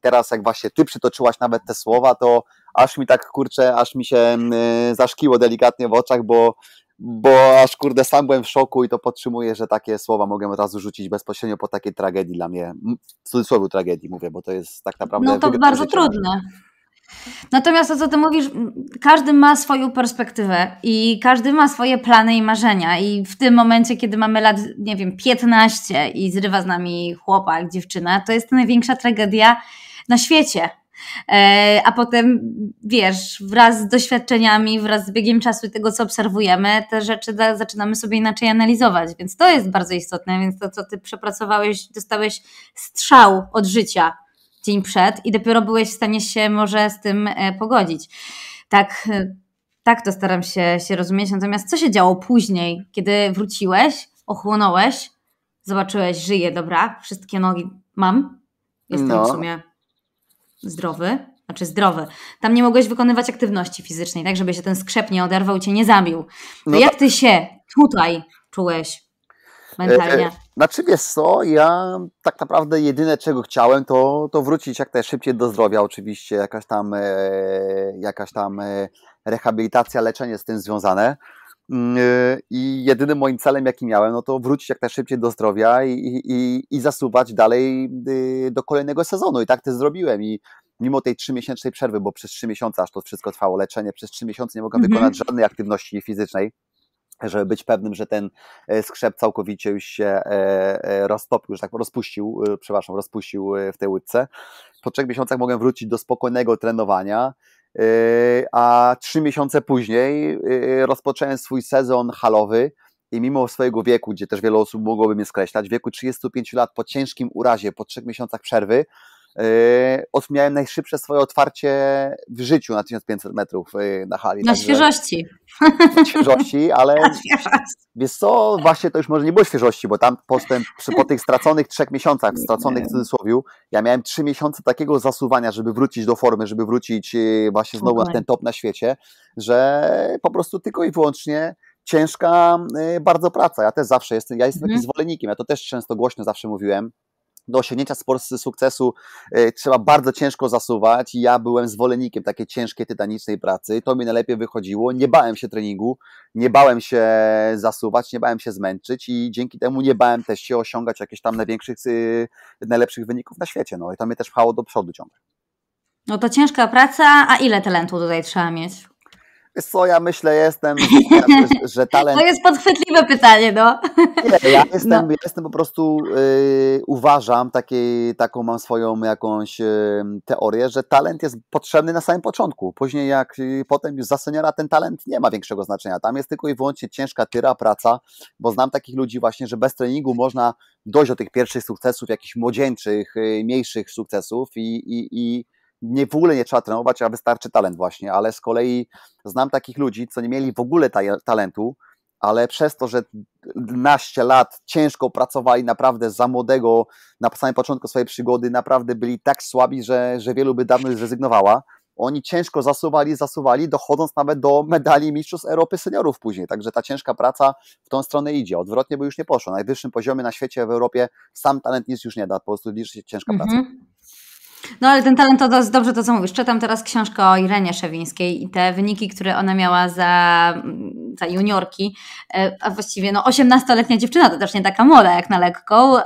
teraz jak właśnie ty przytoczyłaś nawet te słowa, to aż mi tak kurczę, aż mi się mm, y, zaszkiło delikatnie w oczach, bo, bo aż kurde sam byłem w szoku i to podtrzymuję, że takie słowa mogę od razu rzucić bezpośrednio po takiej tragedii dla mnie, w cudzysłowie tragedii mówię, bo to jest tak naprawdę... No to bardzo życia. trudne. Natomiast to, co ty mówisz, każdy ma swoją perspektywę i każdy ma swoje plany i marzenia. I w tym momencie, kiedy mamy lat, nie wiem, 15 i zrywa z nami chłopak, dziewczyna, to jest największa tragedia, na świecie. E, a potem, wiesz, wraz z doświadczeniami, wraz z biegiem czasu i tego, co obserwujemy, te rzeczy zaczynamy sobie inaczej analizować, więc to jest bardzo istotne. Więc to, co ty przepracowałeś, dostałeś strzał od życia dzień przed i dopiero byłeś w stanie się może z tym e, pogodzić. Tak, e, tak to staram się, się rozumieć. Natomiast co się działo później, kiedy wróciłeś, ochłonąłeś, zobaczyłeś, żyję, dobra, wszystkie nogi mam, jestem no. w sumie zdrowy, znaczy zdrowy, tam nie mogłeś wykonywać aktywności fizycznej, tak, żeby się ten skrzep nie oderwał i cię nie zabił. No jak ty się tutaj czułeś mentalnie? E, czym e, znaczy wiesz co, ja tak naprawdę jedyne czego chciałem to, to wrócić jak najszybciej do zdrowia oczywiście, jakaś tam, e, jakaś tam e, rehabilitacja, leczenie z tym związane. Mm, e, I jedynym moim celem, jaki miałem, no to wrócić jak najszybciej do zdrowia i, i, i zasuwać dalej y, do kolejnego sezonu. I tak to zrobiłem. I mimo tej trzymiesięcznej przerwy, bo przez trzy miesiące aż to wszystko trwało leczenie, przez trzy miesiące nie mogłem mhm. wykonać żadnej aktywności fizycznej żeby być pewnym, że ten e, skrzep całkowicie już się e, roztopił, że tak rozpuścił, przepraszam, rozpuścił w tej łódce. Po trzech miesiącach mogłem wrócić do spokojnego trenowania, Yy, a trzy miesiące później yy, rozpocząłem swój sezon halowy i mimo swojego wieku, gdzie też wiele osób mogłoby mnie skreślać, wieku 35 lat po ciężkim urazie, po trzech miesiącach przerwy, E, miałem najszybsze swoje otwarcie w życiu na 1500 metrów e, na hali. Na świeżości. Na świeżości, ale Więc [laughs] świeżości. wiesz co, właśnie to już może nie było świeżości, bo tam postęp przy, po tych straconych trzech miesiącach, straconych w cudzysłowie, ja miałem trzy miesiące takiego zasuwania, żeby wrócić do formy, żeby wrócić e, właśnie znowu okay. na ten top na świecie, że po prostu tylko i wyłącznie ciężka bardzo praca. Ja też zawsze jestem, ja jestem mhm. takim zwolennikiem, ja to też często głośno zawsze mówiłem, do osiągnięcia sukcesu e, trzeba bardzo ciężko zasuwać. Ja byłem zwolennikiem takiej ciężkiej, tytanicznej pracy. To mi najlepiej wychodziło. Nie bałem się treningu, nie bałem się zasuwać, nie bałem się zmęczyć i dzięki temu nie bałem też się osiągać jakichś tam największych, e, najlepszych wyników na świecie. No i to mnie też pchało do przodu ciągle. No to ciężka praca, a ile talentu tutaj trzeba mieć? Wiesz co, ja myślę, jestem, [laughs] że, że talent... To jest podchwytliwe pytanie, no. Nie, ja [laughs] jestem, no. ja jestem po prostu, yy, uważam, taki, taką mam swoją jakąś yy, teorię, że talent jest potrzebny na samym początku. Później jak yy, potem już za seniora ten talent nie ma większego znaczenia. Tam jest tylko i wyłącznie ciężka, tyra praca, bo znam takich ludzi właśnie, że bez treningu można dojść do tych pierwszych sukcesów, jakichś młodzieńczych, y, mniejszych sukcesów i, i, i nie, w ogóle nie trzeba trenować, a wystarczy talent właśnie, ale z kolei znam takich ludzi, co nie mieli w ogóle ta- talentu, ale przez to, że naście lat ciężko pracowali naprawdę za młodego, na samym początku swojej przygody naprawdę byli tak słabi, że, że wielu by dawno zrezygnowała. Oni ciężko zasuwali, zasuwali, dochodząc nawet do medali Mistrzostw Europy Seniorów później. Także ta ciężka praca w tą stronę idzie. Odwrotnie by już nie poszło. Na najwyższym poziomie na świecie, w Europie sam talent nic już nie da. Po prostu liczy się ciężka praca. Mhm. No ale ten talent to dobrze to, co mówisz. Czytam teraz książkę o Irenie Szewińskiej i te wyniki, które ona miała za, za juniorki, e, a właściwie no 18-letnia dziewczyna, to też nie taka młoda jak na lekką, e,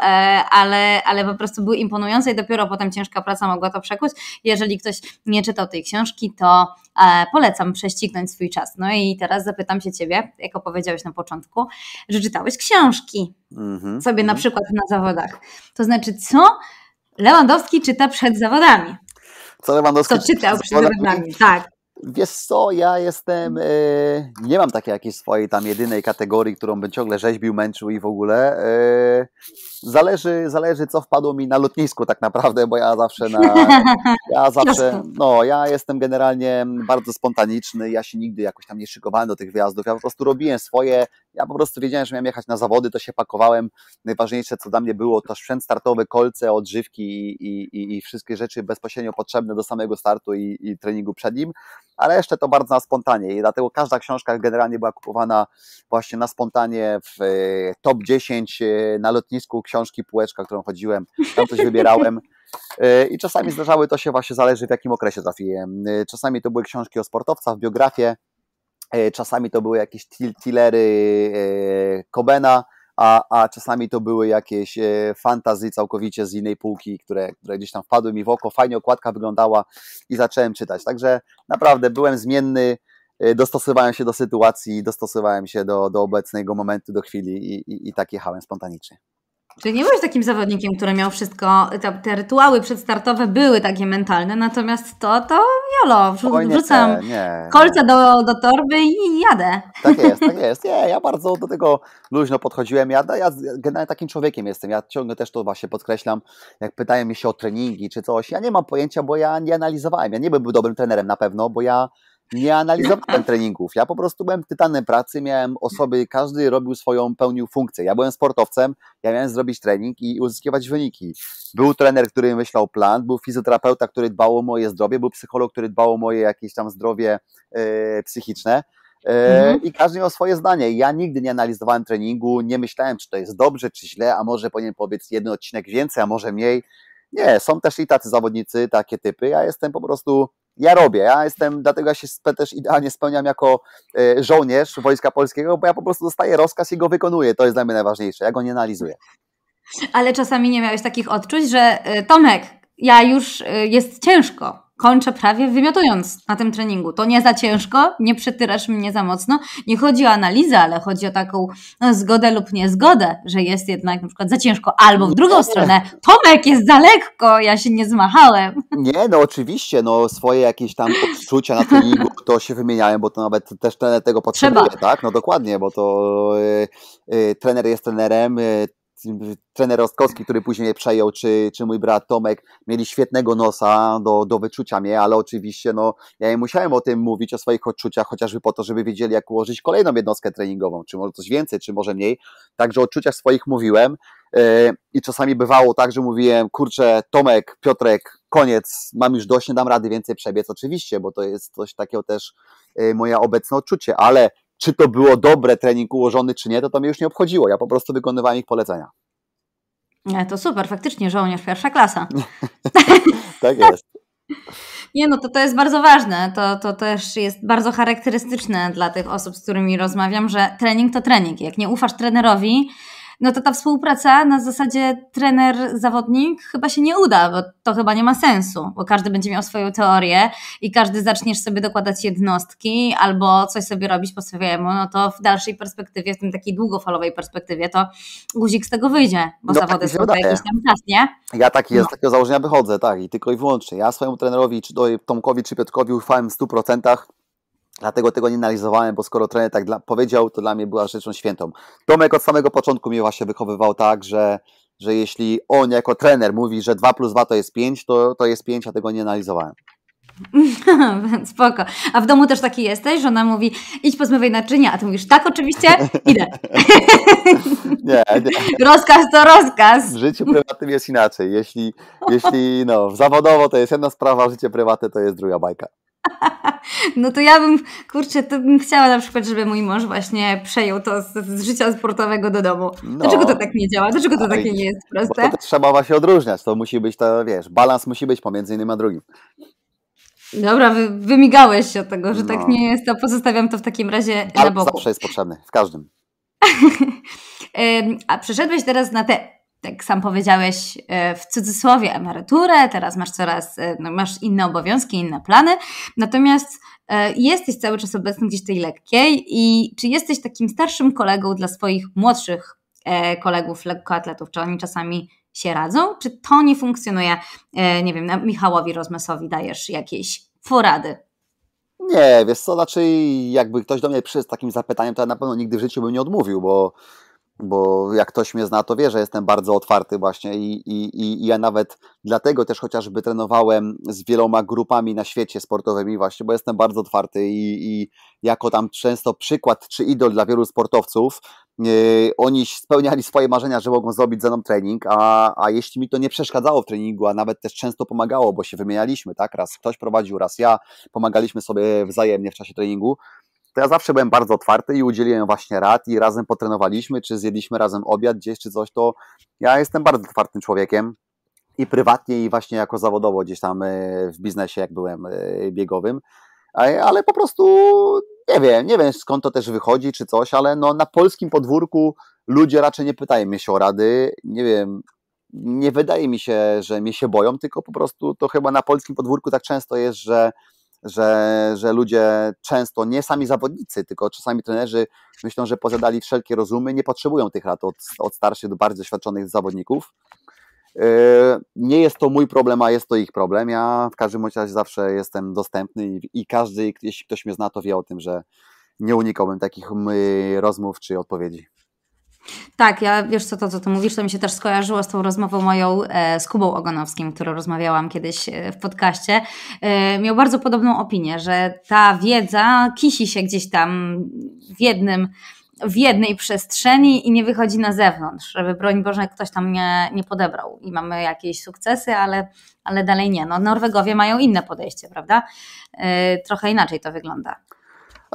ale, ale po prostu były imponujące i dopiero potem ciężka praca mogła to przekuć. Jeżeli ktoś nie czytał tej książki, to e, polecam prześcignąć swój czas. No i teraz zapytam się Ciebie, jako powiedziałeś na początku, że czytałeś książki mm -hmm, sobie mm -hmm. na mhm. przykład na zawodach. To znaczy co Lewandowski czyta przed zawodami. Co Lewandowski Co czytał przed zawodami? zawodami? Tak. Wiesz co, ja jestem, e, nie mam takiej jakiejś swojej tam jedynej kategorii, którą bym ciągle rzeźbił, męczył i w ogóle. E, zależy, zależy, co wpadło mi na lotnisku tak naprawdę, bo ja zawsze na, [laughs] ja zawsze, no, ja jestem generalnie bardzo spontaniczny, ja się nigdy jakoś tam nie szykowałem do tych wyjazdów, ja po prostu robiłem swoje, ja po prostu wiedziałem, że miałem jechać na zawody, to się pakowałem, najważniejsze co dla mnie było to sprzęt startowy, kolce, odżywki i, i, i wszystkie rzeczy bezpośrednio potrzebne do samego startu i, i treningu przed nim, ale jeszcze to bardzo na spontanie i dlatego każda książka generalnie była kupowana właśnie na spontanie w e, top 10 e, na lotnisku książki książki, półeczka, którą chodziłem, tam coś wybierałem. E, I czasami zdarzały to się właśnie, zależy w jakim okresie trafiłem. E, czasami to były książki o sportowcach, biografie, czasami to były jakieś tillery Kobena, e, a, a czasami to były jakieś fantazje całkowicie z innej półki, które, które gdzieś tam wpadły mi w oko, fajnie okładka wyglądała i zacząłem czytać. Także naprawdę byłem zmienny, dostosowałem się do sytuacji, dostosowałem się do, do obecnego momentu, do chwili i, i, i tak jechałem spontanicznie. Czyli nie byłeś takim zawodnikiem, który miał wszystko, te, te rytuały przedstartowe były takie mentalne, natomiast to, to jolo, wrzucam kolce do, do torby i jadę. Tak jest, tak [laughs] jest. Nie, ja bardzo do tego luźno podchodziłem. Ja, ja generalnie takim człowiekiem jestem. Ja ciągle też to właśnie podkreślam, jak pytają mi się o treningi czy coś. Ja nie mam pojęcia, bo ja nie analizowałem. Ja nie był dobrym trenerem na pewno, bo ja nie analizowałem treningów. Ja po prostu byłem tytanem pracy, miałem osoby, każdy robił swoją, pełnił funkcję. Ja byłem sportowcem, ja miałem zrobić trening i uzyskiwać wyniki. Był trener, który myślał plan, był fizjoterapeuta, który dbał o moje zdrowie, był psycholog, który dbał o moje jakieś tam zdrowie yy, psychiczne. E, mhm. I każdy miał swoje zdanie. Ja nigdy nie analizowałem treningu, nie myślałem, czy to jest dobrze, czy źle, a może powinien powiedzieć jeden odcinek więcej, a może mniej. Nie, są też i tacy zawodnicy, takie typy. Ja jestem po prostu ja robię. Ja jestem, dlatego ja się też idealnie spełniam jako e, żołnierz Wojska Polskiego, bo ja po prostu dostaję rozkaz i go wykonuję. To jest dla mnie najważniejsze. Ja go nie analizuję. Ale czasami nie miałeś takich odczuć, że e, Tomek, ja już e, jest ciężko kończę prawie wymiotując na tym treningu. To nie za ciężko, nie przetyrasz mnie za mocno. Nie chodzi o analizę, ale chodzi o taką no, zgodę lub niezgodę, że jest jednak na przykład za ciężko, albo w drugą nie. stronę, Tomek jest za lekko, ja się nie zmachałem. Nie, no oczywiście, no swoje jakieś tam odczucia na treningu to się wymieniałem, bo to nawet też trener tego potrzebuje, Trzeba. tak? No dokładnie, bo to yy, yy, trener jest trenerem, yy, trener Rostkowski, który później je przejął, czy, czy mój brat Tomek, mieli świetnego nosa do, do wyczucia mnie, ale oczywiście no, ja im musiałem o tym mówić, o swoich odczuciach, chociażby po to, żeby wiedzieli, jak ułożyć kolejną jednostkę treningową, czy może coś więcej, czy może mniej. Także o odczuciach swoich mówiłem e, i czasami bywało tak, że mówiłem, kurczę, Tomek, Piotrek, koniec, mam już dość, nie dam rady więcej przebiec, oczywiście, bo to jest coś takiego też e, moje obecne odczucie, ale czy to było dobre trening ułożony, czy nie, to to mnie już nie obchodziło. Ja po prostu wykonywałem ich polecenia. E, to super, faktycznie żołnierz pierwsza klasa. [laughs] tak jest. Nie no, to, to jest bardzo ważne. To, to też jest bardzo charakterystyczne dla tych osób, z którymi rozmawiam, że trening to trening. Jak nie ufasz trenerowi, no to ta współpraca na zasadzie trener-zawodnik chyba się nie uda, bo to chyba nie ma sensu, bo każdy będzie miał swoją teorię i każdy zaczniesz sobie dokładać jednostki albo coś sobie robić po swojemu, no to w dalszej perspektywie, w tym takiej długofalowej perspektywie, to guzik z tego wyjdzie, bo no, tak zawody tak są wydaje. jakiś tam czas, nie? Ja taki no. z takiego założenia wychodzę, tak, i tylko i wyłącznie. Ja swojemu trenerowi, czy Tomkowi, czy Piotkowi ufałem w 100%, Dlatego tego nie analizowałem, bo skoro trener tak dla, powiedział, to dla mnie była rzeczą świętą. Tomek od samego początku mnie właśnie wychowywał tak, że, że jeśli on jako trener mówi, że 2 plus 2 to jest 5, to, to jest 5, a tego nie analizowałem. [laughs] Spoko. A w domu też taki jesteś, że ona mówi idź pozmywaj naczynia, a ty mówisz tak oczywiście, idę. [laughs] nie, nie. [laughs] Rozkaz to rozkaz. W życiu prywatnym jest inaczej. Jeśli, jeśli no, zawodowo to jest jedna sprawa, życie prywatne to jest druga bajka. No to ja bym, kurczę, to bym chciała na przykład, żeby mój mąż właśnie przejął to z, z życia sportowego do domu. No. Dlaczego to tak nie działa? Dlaczego to takie nie jest proste? Bo to trzeba właśnie odróżniać, to musi być, to wiesz, balans musi być pomiędzy jednym a drugim. Dobra, wy, wymigałeś się od tego, że tak no. tak nie jest, to pozostawiam to w takim razie Ale na boku. zawsze jest potrzebny, w każdym. [laughs] a przeszedłeś teraz na te jak sam powiedziałeś, e, w cudzysłowie emeryturę, teraz masz coraz, e, no, masz inne obowiązki, inne plany, natomiast e, jesteś cały czas obecny gdzieś tej lekkiej i czy jesteś takim starszym kolegą dla swoich młodszych kolegów lekkoatletów, czy oni czasami się radzą, czy to nie funkcjonuje, nie wiem, Michałowi Rozmesowi dajesz jakieś porady? Nie, wiesz co, raczej jakby ktoś do mnie przyszedł z takim zapytaniem, to ja na pewno nigdy w życiu bym nie odmówił, bo bo jak ktoś mnie zna, to wie, że jestem bardzo otwarty właśnie i, i, i ja nawet dlatego też chociażby trenowałem z wieloma grupami na świecie sportowymi właśnie, bo jestem bardzo otwarty i, i jako tam często przykład czy idol dla wielu sportowców, yy, oni spełniali swoje marzenia, że mogą zrobić ze mną trening, a, a jeśli mi to nie przeszkadzało w treningu, a nawet też często pomagało, bo się wymienialiśmy, tak, raz ktoś prowadził, raz ja, pomagaliśmy sobie wzajemnie w czasie treningu, to ja zawsze byłem bardzo otwarty i udzieliłem właśnie rad i razem potrenowaliśmy, czy zjedliśmy razem obiad gdzieś, czy coś, to ja jestem bardzo otwartym człowiekiem i prywatnie, i właśnie jako zawodowo gdzieś tam e, w biznesie, jak byłem e, biegowym, ale po prostu nie wiem, nie wiem skąd to też wychodzi, czy coś, ale no na polskim podwórku ludzie raczej nie pytają mnie się o rady, nie wiem, nie wydaje mi się, że mnie się boją, tylko po prostu to chyba na polskim podwórku tak często jest, że że, że ludzie często, nie sami zawodnicy, tylko czasami trenerzy myślą, że pozadali wszelkie rozumy, nie potrzebują tych rad od, od starszych do bardziej doświadczonych zawodników. Yy, nie jest to mój problem, a jest to ich problem. Ja w każdym razie zawsze jestem dostępny i, i każdy, jeśli ktoś mnie zna, to wie o tym, że nie unikałbym takich mm, rozmów czy odpowiedzi. Tak, ja wiesz co, to co to mówisz, to mi się też skojarzyło z tą rozmową moją e, z Kubą Ogonowskim, którą rozmawiałam kiedyś e, w podcaście. E, miał bardzo podobną opinię, że ta wiedza kisi się gdzieś tam w jednym w jednej przestrzeni i nie wychodzi na zewnątrz, żeby broń Boże ktoś tam nie, nie podebrał i mamy jakieś sukcesy, ale, ale dalej nie. No, Norwegowie mają inne podejście, prawda? E, trochę inaczej to wygląda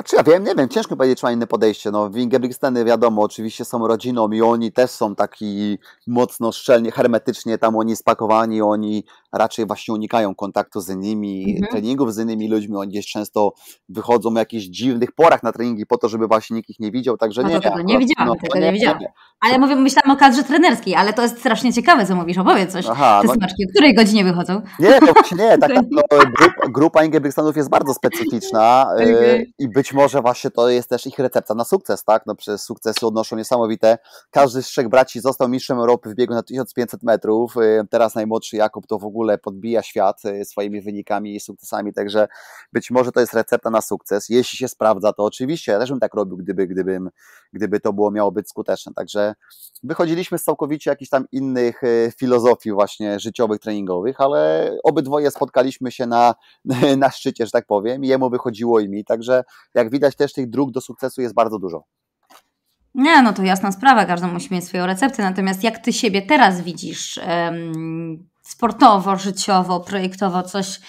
czy znaczy, ja wiem, nie wiem, ciężko powiedzieć, czy ma inne podejście. No, Wingebrigsteny wiadomo, oczywiście są rodziną i oni też są taki mocno szczelnie, hermetycznie tam oni spakowani, oni raczej właśnie unikają kontaktu z innymi, mhm. treningów z innymi ludźmi, oni gdzieś często wychodzą w jakichś dziwnych porach na treningi po to, żeby właśnie nikt ich nie widział, także no nie. Tego no, no, nie, nie widziałam, no, tego nie, nie widziałam. Ale mówię, myślałam o kadrze trenerskiej, ale to jest strasznie ciekawe, co mówisz, opowiedz coś. Aha, Te no... smaczki, o której godzinie wychodzą? Nie, to właśnie nie, [laughs] tak, no, grupa Ingebrigtstanów jest bardzo specyficzna okay. E, i być być może właśnie to jest też ich recepta na sukces, tak? No przez sukcesy odnoszą niesamowite. Każdy z trzech braci został mistrzem Europy w biegu na 1500 metrów. Y, teraz najmłodszy Jakub to w ogóle podbija świat y, swoimi wynikami i sukcesami, także być może to jest recepta na sukces. Jeśli się sprawdza, to oczywiście ja też bym tak robił, gdyby, gdybym gdyby to było miało być skuteczne. Także wychodziliśmy z całkowicie jakichś tam innych e, filozofii właśnie życiowych, treningowych, ale obydwoje spotkaliśmy się na, [laughs] na szczycie, że tak powiem. Jemu wychodziło i mi, także jak widać też tych dróg do sukcesu jest bardzo dużo. Nie, no to jasna sprawa, każdy musi mieć swoją receptę. Natomiast jak ty siebie teraz widzisz sportowo, życiowo, projektowo, coś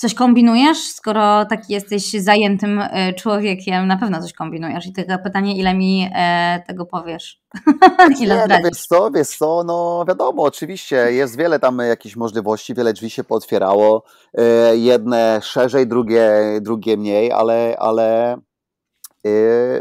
coś kombinujesz, skoro taki jesteś zajętym e, człowiekiem, na pewno coś kombinujesz i tylko pytanie, ile mi e, tego powiesz? [laughs] ile Nie, no wiesz co, wiesz co, no wiadomo, oczywiście jest wiele tam jakichś możliwości, wiele drzwi się pootwierało, e, jedne szerzej, drugie, drugie mniej, ale, ale E,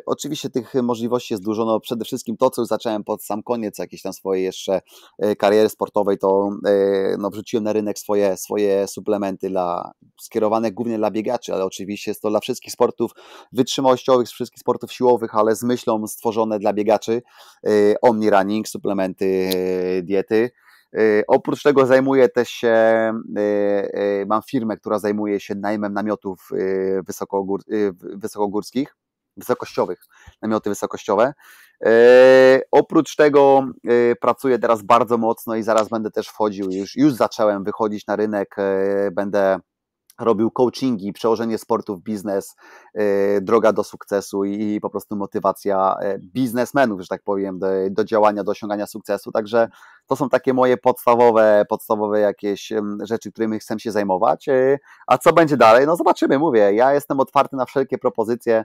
oczywiście tych możliwości jest dużo, no przede wszystkim to, co już zacząłem pod sam koniec jakiejś tam swojej jeszcze e, kariery sportowej, to e, no, wrzuciłem na rynek swoje, swoje suplementy dla, skierowane głównie dla biegaczy, ale oczywiście jest to dla wszystkich sportów wytrzymałościowych, wszystkich sportów siłowych, ale z myślą stworzone dla biegaczy. Omni Running, suplementy diety. Oprócz tego zajmuję też się, mam firmę, która zajmuje się najmem namiotów wysokogórskich wysokościowych, namioty wysokościowe. E, oprócz tego e, pracuję teraz bardzo mocno i zaraz będę też wchodził, już, już zacząłem wychodzić na rynek, e, będę robił coachingi, przełożenie sportu w biznes, droga do sukcesu i po prostu motywacja biznesmenów, że tak powiem, do, do, działania, do osiągania sukcesu. Także to są takie moje podstawowe, podstawowe jakieś rzeczy, którymi chcę się zajmować. A co będzie dalej? No zobaczymy, mówię. Ja jestem otwarty na wszelkie propozycje.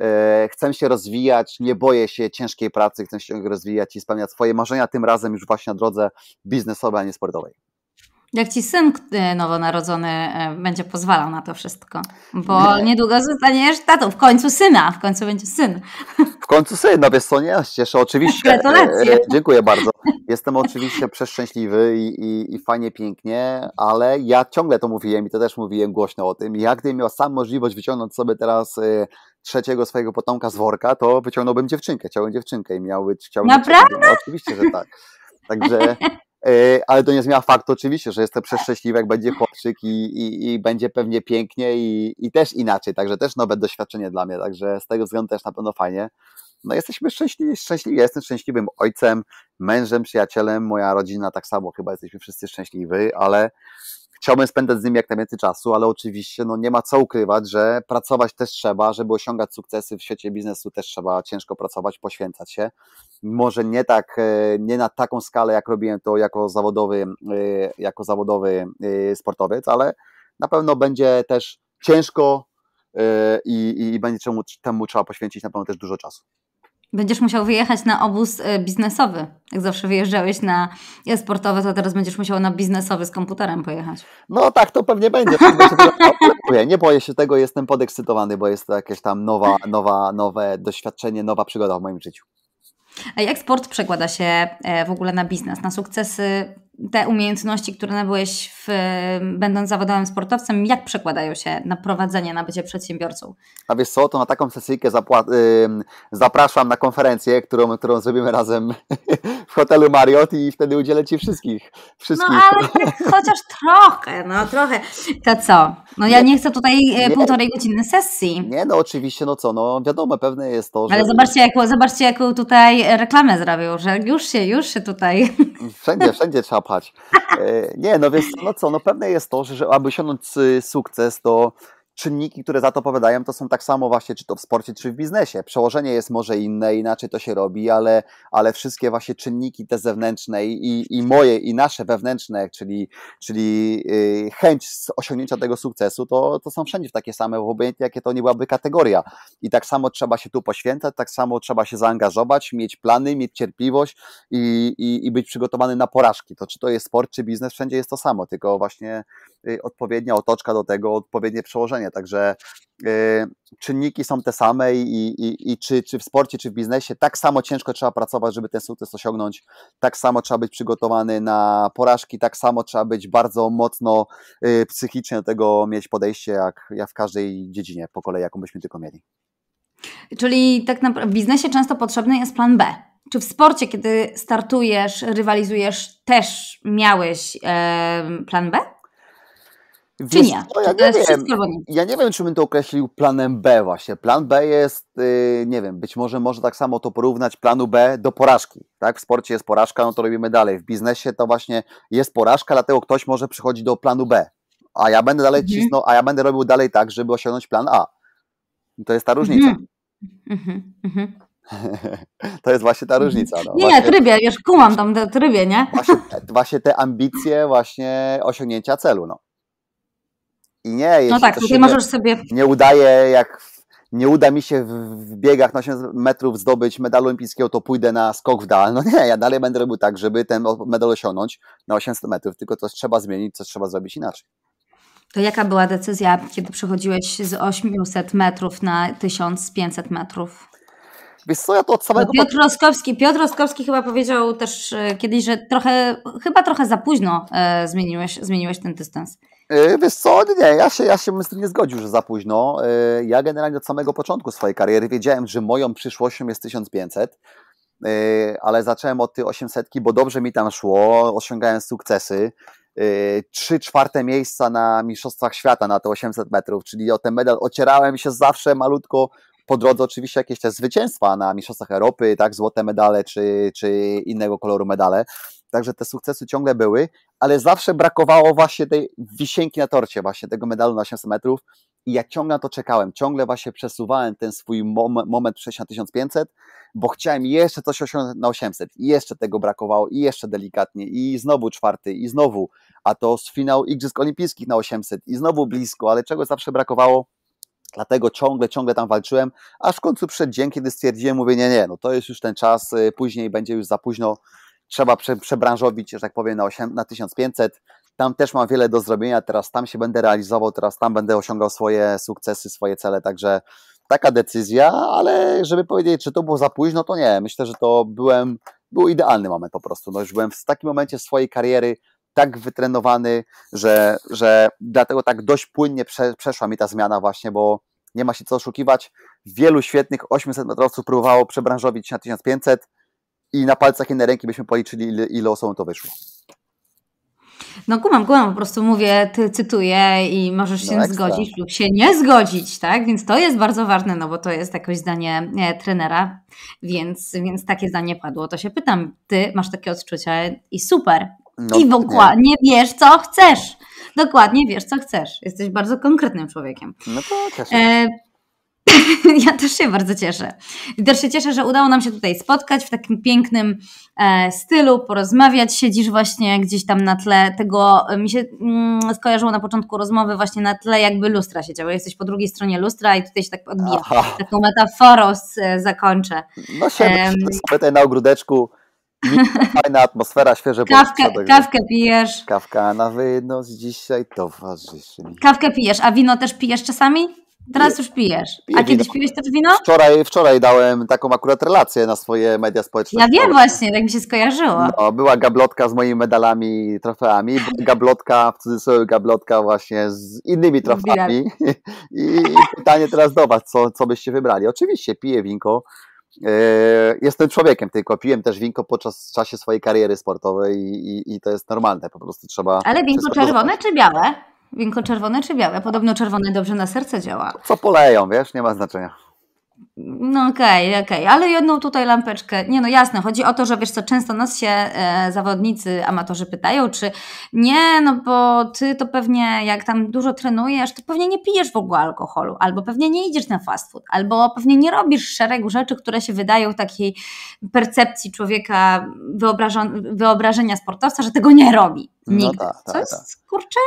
E, chcę się rozwijać, nie boję się ciężkiej pracy, chcę się rozwijać i spełniać swoje marzenia, tym razem już właśnie na drodze biznesowej, a nie sportowej. Jak ci syn e, nowonarodzony e, będzie pozwalał na to wszystko, bo nie. niedługo zostaniesz tatą, w końcu syna, w końcu będzie syn. W końcu syn, no wiesz co, nie, cieszę oczywiście. Gratulacje. E, dziękuję bardzo. Jestem oczywiście przeszczęśliwy i, i, i, fajnie, pięknie, ale ja ciągle to mówiłem i to też mówiłem głośno o tym. Jak gdybym miał sam możliwość wyciągnąć sobie teraz trzeciego swojego potomka z worka, to wyciągnąłbym dziewczynkę, chciałbym dziewczynkę i miałbym... Naprawdę? Dziewczynkę. No, oczywiście, że tak. Także [laughs] E, ale to nie zmienia faktu oczywiście, że jestem przeszczęśliwy, jak będzie chłopczyk i, i, i, będzie pewnie pięknie i, i też inaczej, także też nowe doświadczenie dla mnie, także z tego względu też na pewno fajnie. No jesteśmy szczęśliwi, szczęśliwi, ja jestem szczęśliwym ojcem, mężem, przyjacielem, moja rodzina tak samo, chyba jesteśmy wszyscy szczęśliwi, ale Chciałbym spędzać z nim jak najwięcej czasu, ale oczywiście no, nie ma co ukrywać, że pracować też trzeba, żeby osiągać sukcesy w świecie biznesu też trzeba ciężko pracować, poświęcać się. Może nie tak, e, nie na taką skalę, jak robiłem to jako zawodowy, e, jako zawodowy e, sportowiec, ale na pewno będzie też ciężko i, i, będzie temu trzeba poświęcić na pewno też dużo czasu. Będziesz musiał wyjechać na obóz e, biznesowy. Jak zawsze wyjeżdżałeś na e-sportowy, to teraz będziesz musiał na biznesowy z komputerem pojechać. No tak, to pewnie będzie. [laughs] nie boję się tego, jestem podekscytowany, bo jest to jakieś tam nowa, nowa, nowe doświadczenie, nowa przygoda w moim życiu. A jak sport przekłada się e, w ogóle na biznes, na sukcesy te umiejętności, które nabyłeś w, będąc zawodowym sportowcem, jak przekładają się na prowadzenie, na bycie przedsiębiorcą? A wiesz co, to na taką sesyjkę zapła- zapraszam na konferencję, którą, którą zrobimy razem [laughs] w hotelu Mariot i wtedy udzielę ci wszystkich. wszystkich. No ale tak chociaż trochę, no trochę. To co? No ja nie, nie chcę tutaj e, nie, półtorej godziny sesji. Nie, no oczywiście, no co, no wiadomo, pewne jest to, że... Ale zobaczcie, jaką, zobaczcie, jaką tutaj reklamę zrobił, że już się, już się tutaj... [laughs] Wszędzie, wszędzie trzeba pchać. E, nie, no więc no co, no pewne jest to, że, że aby osiągnąć y, sukces, to czynniki, które za to powiadają, to są tak samo właśnie, czy to w sporcie, czy w biznesie. Przełożenie jest może inne, inaczej to się robi, ale, ale wszystkie właśnie czynniki te zewnętrzne i, i moje, i nasze wewnętrzne, czyli, czyli y, chęć osiągnięcia tego sukcesu, to, to są wszędzie takie same, obojętnie jakie to nie byłaby kategoria. I tak samo trzeba się tu poświęcać, tak samo trzeba się zaangażować, mieć plany, mieć cierpliwość i, i, i być przygotowany na porażki. To czy to jest sport, czy biznes, wszędzie jest to samo, tylko właśnie y, odpowiednia otoczka do tego, odpowiednie przełożenie Także y, czynniki są te same i, i, i czy, czy w sporcie, czy w biznesie tak samo ciężko trzeba pracować, żeby ten sukces osiągnąć, tak samo trzeba być przygotowany na porażki, tak samo trzeba być bardzo mocno y, psychicznie do tego mieć podejście, jak, jak w każdej dziedzinie po kolei, jaką byśmy tylko mieli. Czyli tak naprawdę w biznesie często potrzebny jest plan B. Czy w sporcie, kiedy startujesz, rywalizujesz, też miałeś plan B? czy nie? No, ja, nie wiem. ja nie wiem, czy bym to określił planem B właśnie. Plan B jest, yy, nie wiem, być może można tak samo to porównać planu B do porażki. Tak? W sporcie jest porażka, no to robimy dalej. W biznesie to właśnie jest porażka, dlatego ktoś może przychodzi do planu B. A ja będę dalej mhm. cisnął, a ja będę robił dalej tak, żeby osiągnąć plan A. To jest ta różnica. Mhm. mhm. mhm. [laughs] To jest właśnie ta mhm. różnica. No. Nie, właśnie, trybie, już kumam tam trybie, nie? Właśnie, [laughs] właśnie te ambicje, właśnie osiągnięcia celu. No. I nie, jeśli no tak, to się możesz nie, sobie... nie udaje, jak nie uda mi się w biegach na 8 metrów zdobyć medalu olimpijskiego, to pójdę na skok w dal. No nie, ja dalej będę robił tak, żeby ten medal osiągnąć na 800 metrów, tylko coś trzeba zmienić, coś trzeba zrobić inaczej. To jaka była decyzja, kiedy przechodziłeś z 800 metrów na 1500 metrów? Wiesz co, ja to od samego... Piotr Roskowski, Piotr Roskowski chyba powiedział też e, kiedyś, że trochę, chyba trochę za późno e, zmieniłeś, zmieniłeś ten dystans. E, wiesz co, nie, ja się, ja się z tym nie zgodził, że za późno. E, ja generalnie od samego początku swojej kariery wiedziałem, że moją przyszłością jest 1500, e, ale zacząłem od tych 800, bo dobrze mi tam szło, osiągałem sukcesy. Trzy czwarte miejsca na Mistrzostwach Świata na te 800 metrów, czyli o ten medal ocierałem się zawsze malutko. Po drodze oczywiście jakieś te zwycięstwa na Mistrzostwach Europy, tak, złote medale czy, czy innego koloru medale. Także te sukcesy ciągle były, ale zawsze brakowało właśnie tej wisienki na torcie, właśnie tego medalu na 800 metrów. I ja ciągle na to czekałem, ciągle właśnie przesuwałem ten swój mom, moment przejścia na 1500, bo chciałem jeszcze coś osiągnąć na 800. I jeszcze tego brakowało, i jeszcze delikatnie, i znowu czwarty, i znowu. A to z finał Igrzysk Olimpijskich na 800, i znowu blisko, ale czego zawsze brakowało? Dlatego ciągle, ciągle tam walczyłem, aż w końcu przed dzień, kiedy stwierdziłem, mówię, nie, nie, no to jest już ten czas, y, później będzie już za późno, trzeba prze, przebranżowić, że tak powiem, na, 8, na 1500. Tam też mam wiele do zrobienia, teraz tam się będę realizował, teraz tam będę osiągał swoje sukcesy, swoje cele, także taka decyzja, ale żeby powiedzieć, czy to było za późno, to nie. Myślę, że to byłem, był idealny moment po prostu. No już byłem w takim momencie swojej kariery tak wytrenowany, że, że dlatego tak dość płynnie prze, przeszła mi ta zmiana właśnie, bo nie ma się co oszukiwać. Wielu świetnych 800 metrowców próbowało przebranżowić na 1500, i na palcach jednej ręki byśmy policzyli, ile, ile osobom to wyszło. No kumam, kumam, po prostu mówię, ty cytuję i możesz no, się zgodzić lub się nie zgodzić, tak? Więc to jest bardzo ważne, no bo to jest jakoś zdanie nie, trenera, więc, więc takie zdanie padło. To się pytam, ty masz takie odczucia i super. No, I dokładnie nie. wiesz, co chcesz. Dokładnie wiesz, co chcesz. Jesteś bardzo konkretnym człowiekiem. No to też. E, [laughs] ja też się bardzo cieszę. Też się cieszę, że udało nam się tutaj spotkać w takim pięknym e, stylu, porozmawiać. Siedzisz właśnie gdzieś tam na tle tego, e, mi się mm, skojarzyło na początku rozmowy właśnie na tle jakby lustra siedziało. Jesteś po drugiej stronie lustra i tutaj się tak odbija. Aha. Taką metaforą z, e, zakończę. No się um, [laughs] tutaj na ogródeczku. [laughs] Fajna atmosfera, świeże kawkę, powietrze. Kawkę pijesz. Kawka na wynos dzisiaj towarzyszy. Kawkę pijesz, a wino też pijesz czasami? Teraz już pijesz. A kiedyś piłeś też wino? Wczoraj, wczoraj dałem taką akurat relację na swoje media społeczne. Ja wiem właśnie, tak mi się skojarzyło. No, była gablotka z moimi medalami i trofeami, gablotka, w cudzysłowie gablotka właśnie z innymi trofeami. [laughs] I, I, pytanie teraz do was, co, co byście wybrali? Oczywiście piję winko, e, Jestem człowiekiem, tylko piłem też winko podczas czasie swojej kariery sportowej i, i, i to jest normalne, po prostu trzeba. Ale winko czerwone czy białe? Winko czerwone czy białe? Podobno czerwone dobrze na serce działa. Co poleją, wiesz, nie ma znaczenia. No okej, okay, okej, okay. ale jedną tutaj lampeczkę. Nie no jasne, chodzi o to, że wiesz co, często nas się e, zawodnicy, amatorzy pytają, czy nie, no bo ty to pewnie jak tam dużo trenujesz, to pewnie nie pijesz w ogóle alkoholu, albo pewnie nie idziesz na fast food, albo pewnie nie robisz szeregu rzeczy, które się wydają takiej percepcji człowieka wyobrażenia sportowca, że tego nie robi. No nigdy. No tak, tak, Co tak, jest, tak. kurczę,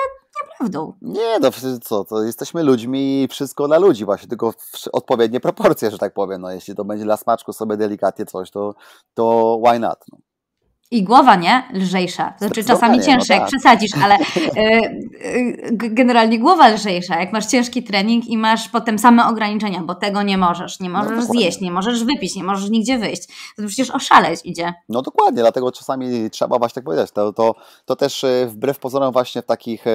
prawdą. Nie, no co, to jesteśmy ludźmi i wszystko dla ludzi właśnie, tylko odpowiednie proporcje, że tak powiem. No, jeśli to będzie dla smaczku sobie delikatnie coś, to, to why not? No. I głowa, nie? Lżejsza. Znaczy czasami cięższa, no tak. jak przesadzisz, ale [laughs] y, y, generalnie głowa lżejsza. Jak masz ciężki trening i masz potem same ograniczenia, bo tego nie możesz. Nie no, możesz no zjeść, nie możesz wypić, nie możesz nigdzie wyjść. To przecież oszaleć idzie. No dokładnie, dlatego czasami trzeba właśnie tak powiedzieć. To, to, to też y, wbrew pozorom właśnie w takich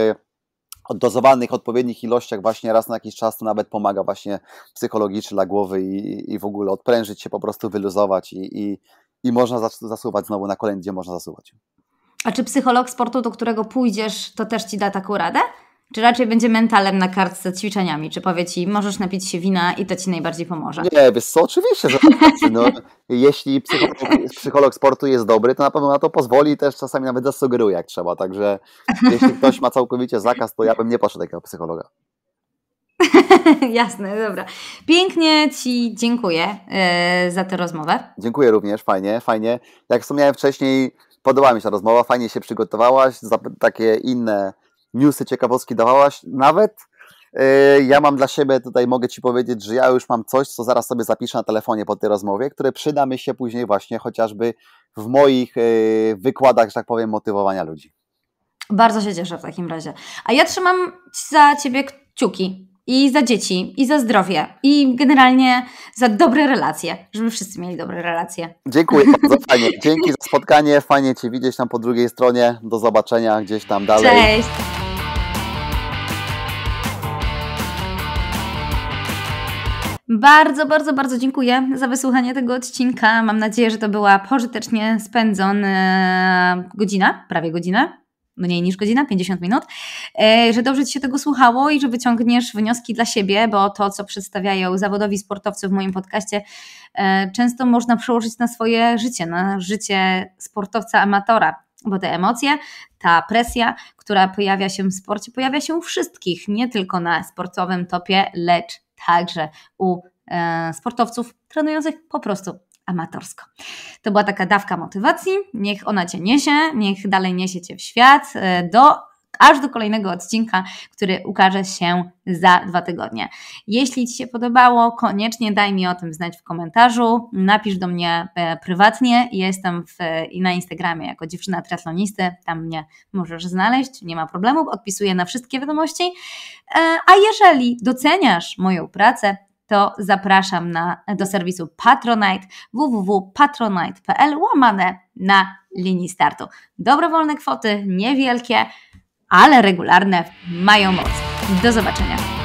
dozowanych odpowiednich ilościach właśnie raz na jakiś czas to nawet pomaga właśnie psychologicznie dla głowy i, i w ogóle odprężyć się, po prostu wyluzować i, i, i można zasuwać znowu na kolejny, gdzie można zasuwać. A czy psycholog sportu, do którego pójdziesz, to też Ci da taką radę? Czy raczej będzie mentalem na kartce ćwiczeniami? Czy powie ci, możesz napić się wina i to ci najbardziej pomoże? Nie, wiesz co, oczywiście, że tak, tak, no, [laughs] jeśli psycholog, psycholog, sportu jest dobry, to na pewno na to pozwoli i też czasami nawet zasugeruje jak trzeba. Także [laughs] jeśli ktoś ma całkowicie zakaz, to ja bym nie poszedł takiego psychologa. [laughs] Jasne, dobra. Pięknie Ci dziękuję yy, za tę rozmowę. Dziękuję również, fajnie, fajnie. Jak wspomniałem wcześniej, podobała mi się ta rozmowa, fajnie się przygotowałaś, takie inne newsy ciekawostki dawałaś. Nawet e, ja mam dla siebie tutaj, mogę Ci powiedzieć, że ja już mam coś, co zaraz sobie zapiszę na telefonie po tej rozmowie, które przyda mi się później właśnie chociażby w moich e, wykładach, że tak powiem, motywowania ludzi. Bardzo się cieszę w takim razie. A ja trzymam za Ciebie kciuki. I za dzieci, i za zdrowie, i generalnie za dobre relacje, żeby wszyscy mieli dobre relacje. Dziękuję [laughs] bardzo, fajnie. Dzięki za spotkanie, fajnie Cię widzieć tam po drugiej stronie. Do zobaczenia gdzieś tam dalej. Cześć! Bardzo, bardzo, bardzo dziękuję za wysłuchanie tego odcinka. Mam nadzieję, że to była pożytecznie spędzona godzina, prawie godzina, mniej niż godzina, 50 minut, e, że dobrze Ci się tego słuchało i że wyciągniesz wnioski dla siebie, bo to, co przedstawiają zawodowi sportowcy w moim podcaście, e, często można przełożyć na swoje życie, na życie sportowca amatora, bo te emocje, ta presja, która pojawia się w sporcie, pojawia się u wszystkich, nie tylko na sportowym topie, lecz także u E, sportowców trenujących po prostu amatorsko. To była taka dawka motywacji, niech ona Cię niesie, niech dalej niesie Cię w świat, e, do, aż do kolejnego odcinka, który ukaże się za dwa tygodnie. Jeśli Ci się podobało, koniecznie daj mi o tym znać w komentarzu, napisz do mnie e, prywatnie, jestem w, na Instagramie jako dziewczyna triatlonisty, tam mnie możesz znaleźć, nie ma problemu, odpisuję na wszystkie wiadomości, a jeżeli doceniasz moją pracę, to zapraszam na, do serwisu Patronite www.patronite.pl łamane na linii startu. Dobrowolne kwoty, niewielkie, ale regularne mają moc. Do zobaczenia.